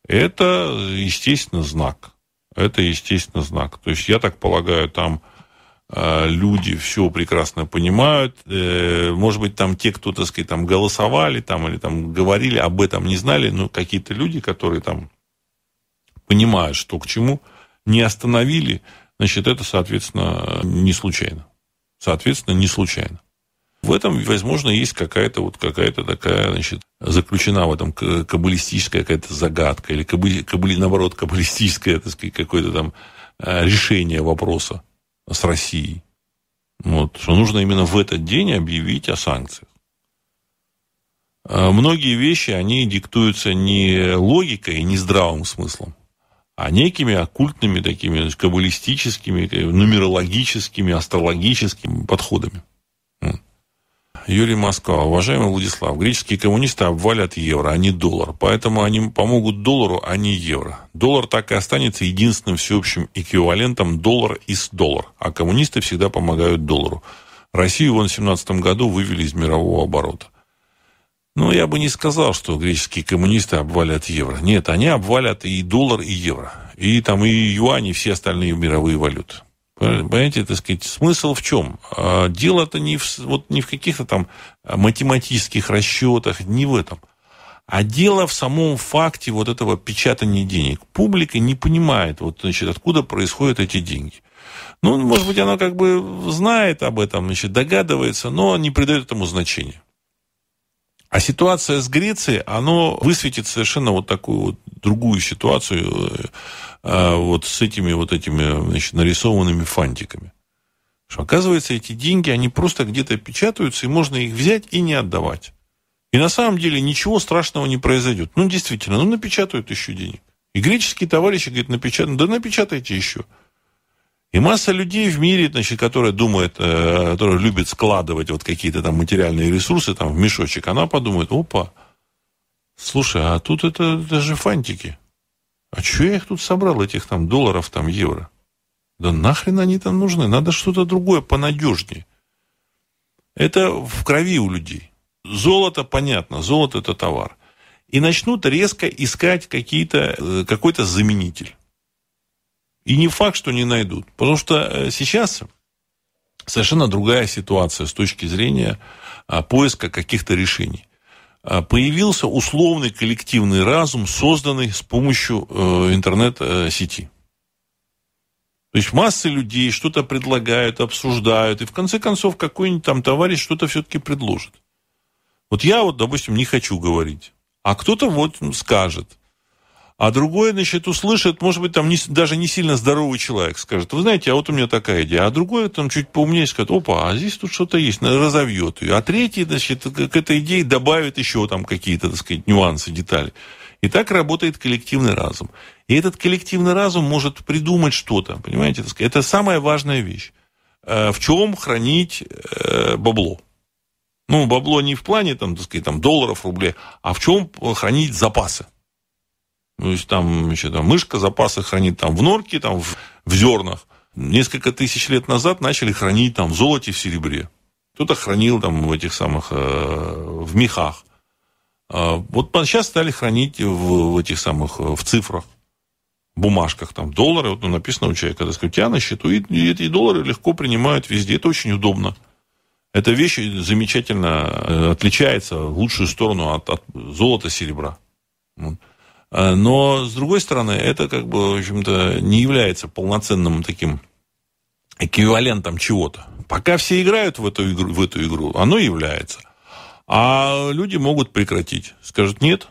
Это, естественно, знак. Это, естественно, знак. То есть, я так полагаю, там а, люди все прекрасно понимают. Э, может быть, там те, кто, так сказать, там голосовали там, или там говорили, об этом не знали, но какие-то люди, которые там понимают, что к чему, не остановили, значит, это, соответственно, не случайно. Соответственно, не случайно. В этом, возможно, есть какая-то вот какая-то такая, значит, заключена в этом каббалистическая какая-то загадка или каббали, каббали, наоборот, каббалистическое, так сказать, какое-то там э, решение вопроса с Россией. Вот, что нужно именно в этот день объявить о санкциях. А, многие вещи, они диктуются не логикой, не здравым смыслом, а некими оккультными такими, каббалистическими, э, нумерологическими, астрологическими подходами. Юрий Москва. Уважаемый Владислав, греческие коммунисты обвалят евро, а не доллар. Поэтому они помогут доллару, а не евро. Доллар так и останется единственным всеобщим эквивалентом доллар из доллар. А коммунисты всегда помогают доллару. Россию в 2017 году вывели из мирового оборота. Но ну, я бы не сказал, что греческие коммунисты обвалят евро. Нет, они обвалят и доллар, и евро. И там и юань, и все остальные мировые валюты. Понимаете, так сказать, смысл в чем? А дело-то не в, вот не в каких-то там математических расчетах, не в этом. А дело в самом факте вот этого печатания денег. Публика не понимает, вот, значит, откуда происходят эти деньги. Ну, может быть, она как бы знает об этом, значит, догадывается, но не придает этому значения. А ситуация с Грецией, она высветит совершенно вот такую вот другую ситуацию э, э, вот с этими вот этими значит, нарисованными фантиками. Что, оказывается, эти деньги, они просто где-то печатаются, и можно их взять и не отдавать. И на самом деле ничего страшного не произойдет. Ну, действительно, ну, напечатают еще денег. И греческие товарищи говорят, напечатают, да напечатайте еще. И масса людей в мире, значит, которая думает, э, которая любит складывать вот какие-то там материальные ресурсы там в мешочек, она подумает, опа, слушай, а тут это даже фантики. А чего я их тут собрал, этих там долларов, там евро? Да нахрен они там нужны? Надо что-то другое понадежнее. Это в крови у людей. Золото, понятно, золото – это товар. И начнут резко искать э, какой-то заменитель. И не факт, что не найдут. Потому что э, сейчас совершенно другая ситуация с точки зрения а, поиска каких-то решений. А, появился условный коллективный разум, созданный с помощью э, интернет-сети. То есть массы людей что-то предлагают, обсуждают, и в конце концов какой-нибудь там товарищ что-то все-таки предложит. Вот я вот, допустим, не хочу говорить, а кто-то вот ну, скажет – а другой, значит, услышит, может быть, там не, даже не сильно здоровый человек скажет, вы знаете, а вот у меня такая идея, а другой там чуть поумнее скажет, опа, а здесь тут что-то есть, разовьет ее, а третий, значит, к этой идее добавит еще там какие-то, так сказать, нюансы, детали. И так работает коллективный разум. И этот коллективный разум может придумать что-то, понимаете, так сказать. это самая важная вещь. Э, в чем хранить э, бабло? Ну, бабло не в плане, там, так сказать, там, долларов, рублей, а в чем э, хранить запасы? То ну, есть там еще там, мышка запасы хранит там в норке, там в, в зернах. Несколько тысяч лет назад начали хранить там в золоте, в серебре. Кто-то хранил там в этих самых, э, в мехах. А вот сейчас стали хранить в, в этих самых, э, в цифрах, бумажках, там, доллары. Вот ну, написано у человека, так сказать, у тебя на счету. И, и эти доллары легко принимают везде. Это очень удобно. Эта вещь замечательно э, отличается в лучшую сторону от, от золота, серебра. Вот. Э, но, с другой стороны, это как бы, в общем-то, не является полноценным таким эквивалентом чего-то. Пока все играют в эту игру, в эту игру оно является. А люди могут прекратить. Скажут, нет,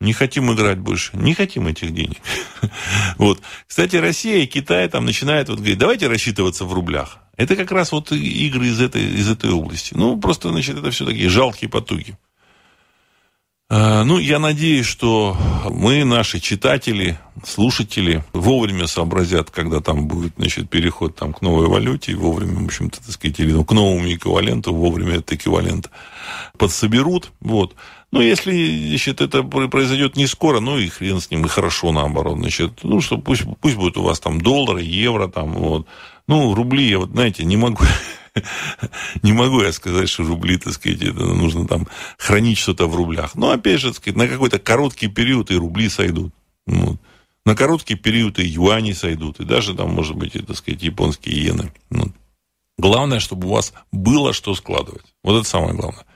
не хотим играть больше, не хотим этих денег. вот. Кстати, Россия и Китай там начинают вот говорить, давайте рассчитываться в рублях. Это как раз вот игры из этой, из этой области. Ну, просто, значит, это все такие жалкие потуги. Э, ну, я надеюсь, что мы, наши читатели, слушатели, вовремя сообразят, когда там будет, значит, переход там, к новой валюте, и вовремя, в общем-то, так сказать, или ну, к новому эквиваленту, вовремя этот эквивалент подсоберут, вот. Но ну, если, значит, это произойдет не скоро, ну и хрен с ним, и хорошо наоборот, значит, ну, что пусть, пусть будет у вас там доллары, евро, там, вот. Ну, рубли, я вот, знаете, не могу не могу я сказать, что рубли, так сказать, это нужно там хранить что-то в рублях. Но опять же, так сказать, на какой-то короткий период и рубли сойдут. Вот. На короткий период и юани сойдут, и даже там, может быть, и, так сказать, японские иены. Вот. Главное, чтобы у вас было что складывать. Вот это самое главное.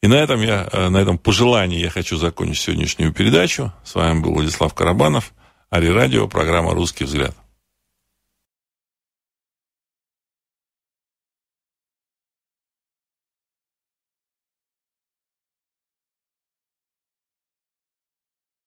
И на этом, я, э, на этом пожелании я хочу закончить сегодняшнюю передачу. С вами был Владислав Карабанов, Ари Радио, программа «Русский взгляд».